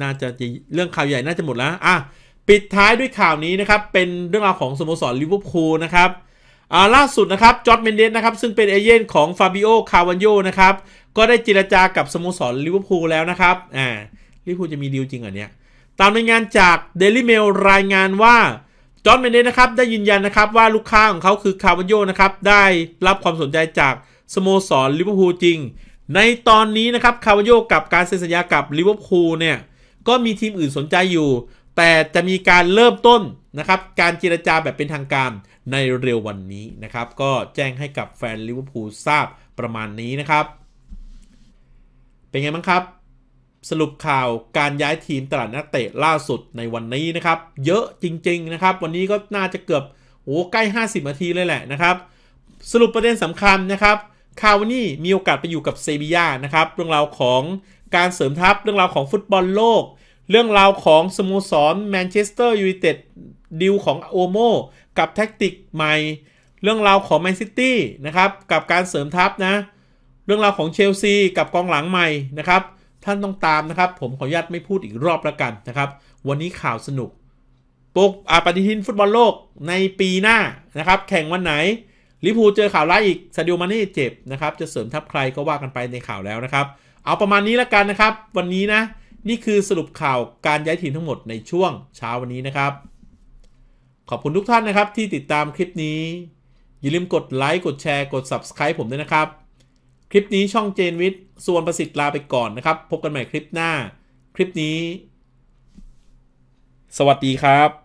น่าจะเรื่องข่าวใหญ่น่าจะหมดแล้วอ่ะปิดท้ายด้วยข่าวนี้นะครับเป็นเรื่องราวของสโมสรลิเวอร์พูลนะครับอ่าล่าสุดนะครับ จอร์ดเมนเดสนะครับซึ่งเป็นเอเจนต์ของฟาบิโอคาวันโยนะครับก็ได้เจรจากับสโมสรลิเวอร์พูลแล้วนะครับอ่าลิเวอร์พูลจะมีดีลจริงเหรอเนี่ยตามรายงานจากเดลี่เมลรายงานว่าจอห์นเมเนสนะครับ ได้ยืนยัน นะครับ ว่าลูกค้าของเขาคือคาร์วันโยนะครับ ได้รับความสนใจจากสโมสรลิเวอร์พูลจริง ในตอนนี้นะครับ คาร์วันโยกับการเซ็นสัญญากับลิเวอร์พูลเนี่ย ก็มีทีมอื่นสนใจอยู่ แต่จะมีการเริ่มต้นนะครับ การเจรจาแบบเป็นทางการในเร็ววันนี้นะครับ ก็แจ้งให้กับแฟนลิเวอร์พูลทราบประมาณนี้นะครับ เป็นไงบ้างครับสรุปข่าวการย้ายทีมตลาดนักเตะล่าสุดในวันนี้นะครับ เยอะจริง ๆนะครับ วันนี้ก็น่าจะเกือบโอ้ใกล้ 50นาทีเลยแหละนะครับ สรุปประเด็นสำคัญนะครับคาวานี่มีโอกาสไปอยู่กับเซบีย่านะครับ เรื่องราวของการเสริมทัพ เรื่องราวของฟุตบอลโลก เรื่องราวของสโมสรแมนเชสเตอร์ยูไนเต็ดดิวของโอโมกับแท็กติกใหม่ เรื่องราวของแมนซิตี้นะครับกับการเสริมทัพนะ เรื่องราวของเชลซีกับกองหลังใหม่นะครับท่านต้องตามนะครับ ผมขออนุญาตไม่พูดอีกรอบละกันนะครับ วันนี้ข่าวสนุกปกปฏิทินฟุตบอลโลกในปีหน้านะครับ แข่งวันไหนลิพูเจอข่าวร้ายอีกซาดิโอมาเน่เจ็บนะครับจะเสริมทัพใครก็ว่ากันไปในข่าวแล้วนะครับ เอาประมาณนี้ละกันนะครับ วันนี้นะ นี่คือสรุปข่าวการย้ายทีมทั้งหมดในช่วงเช้าวันนี้นะครับ ขอบคุณทุกท่านนะครับที่ติดตามคลิปนี้ อย่าลืมกดไลค์กดแชร์กด Subscribe ผมด้วยนะครับคลิปนี้ช่องเจนวิทย์ส่วนประสิทธิ์ลาไปก่อนนะครับ พบกันใหม่คลิปหน้า คลิปนี้ สวัสดีครับ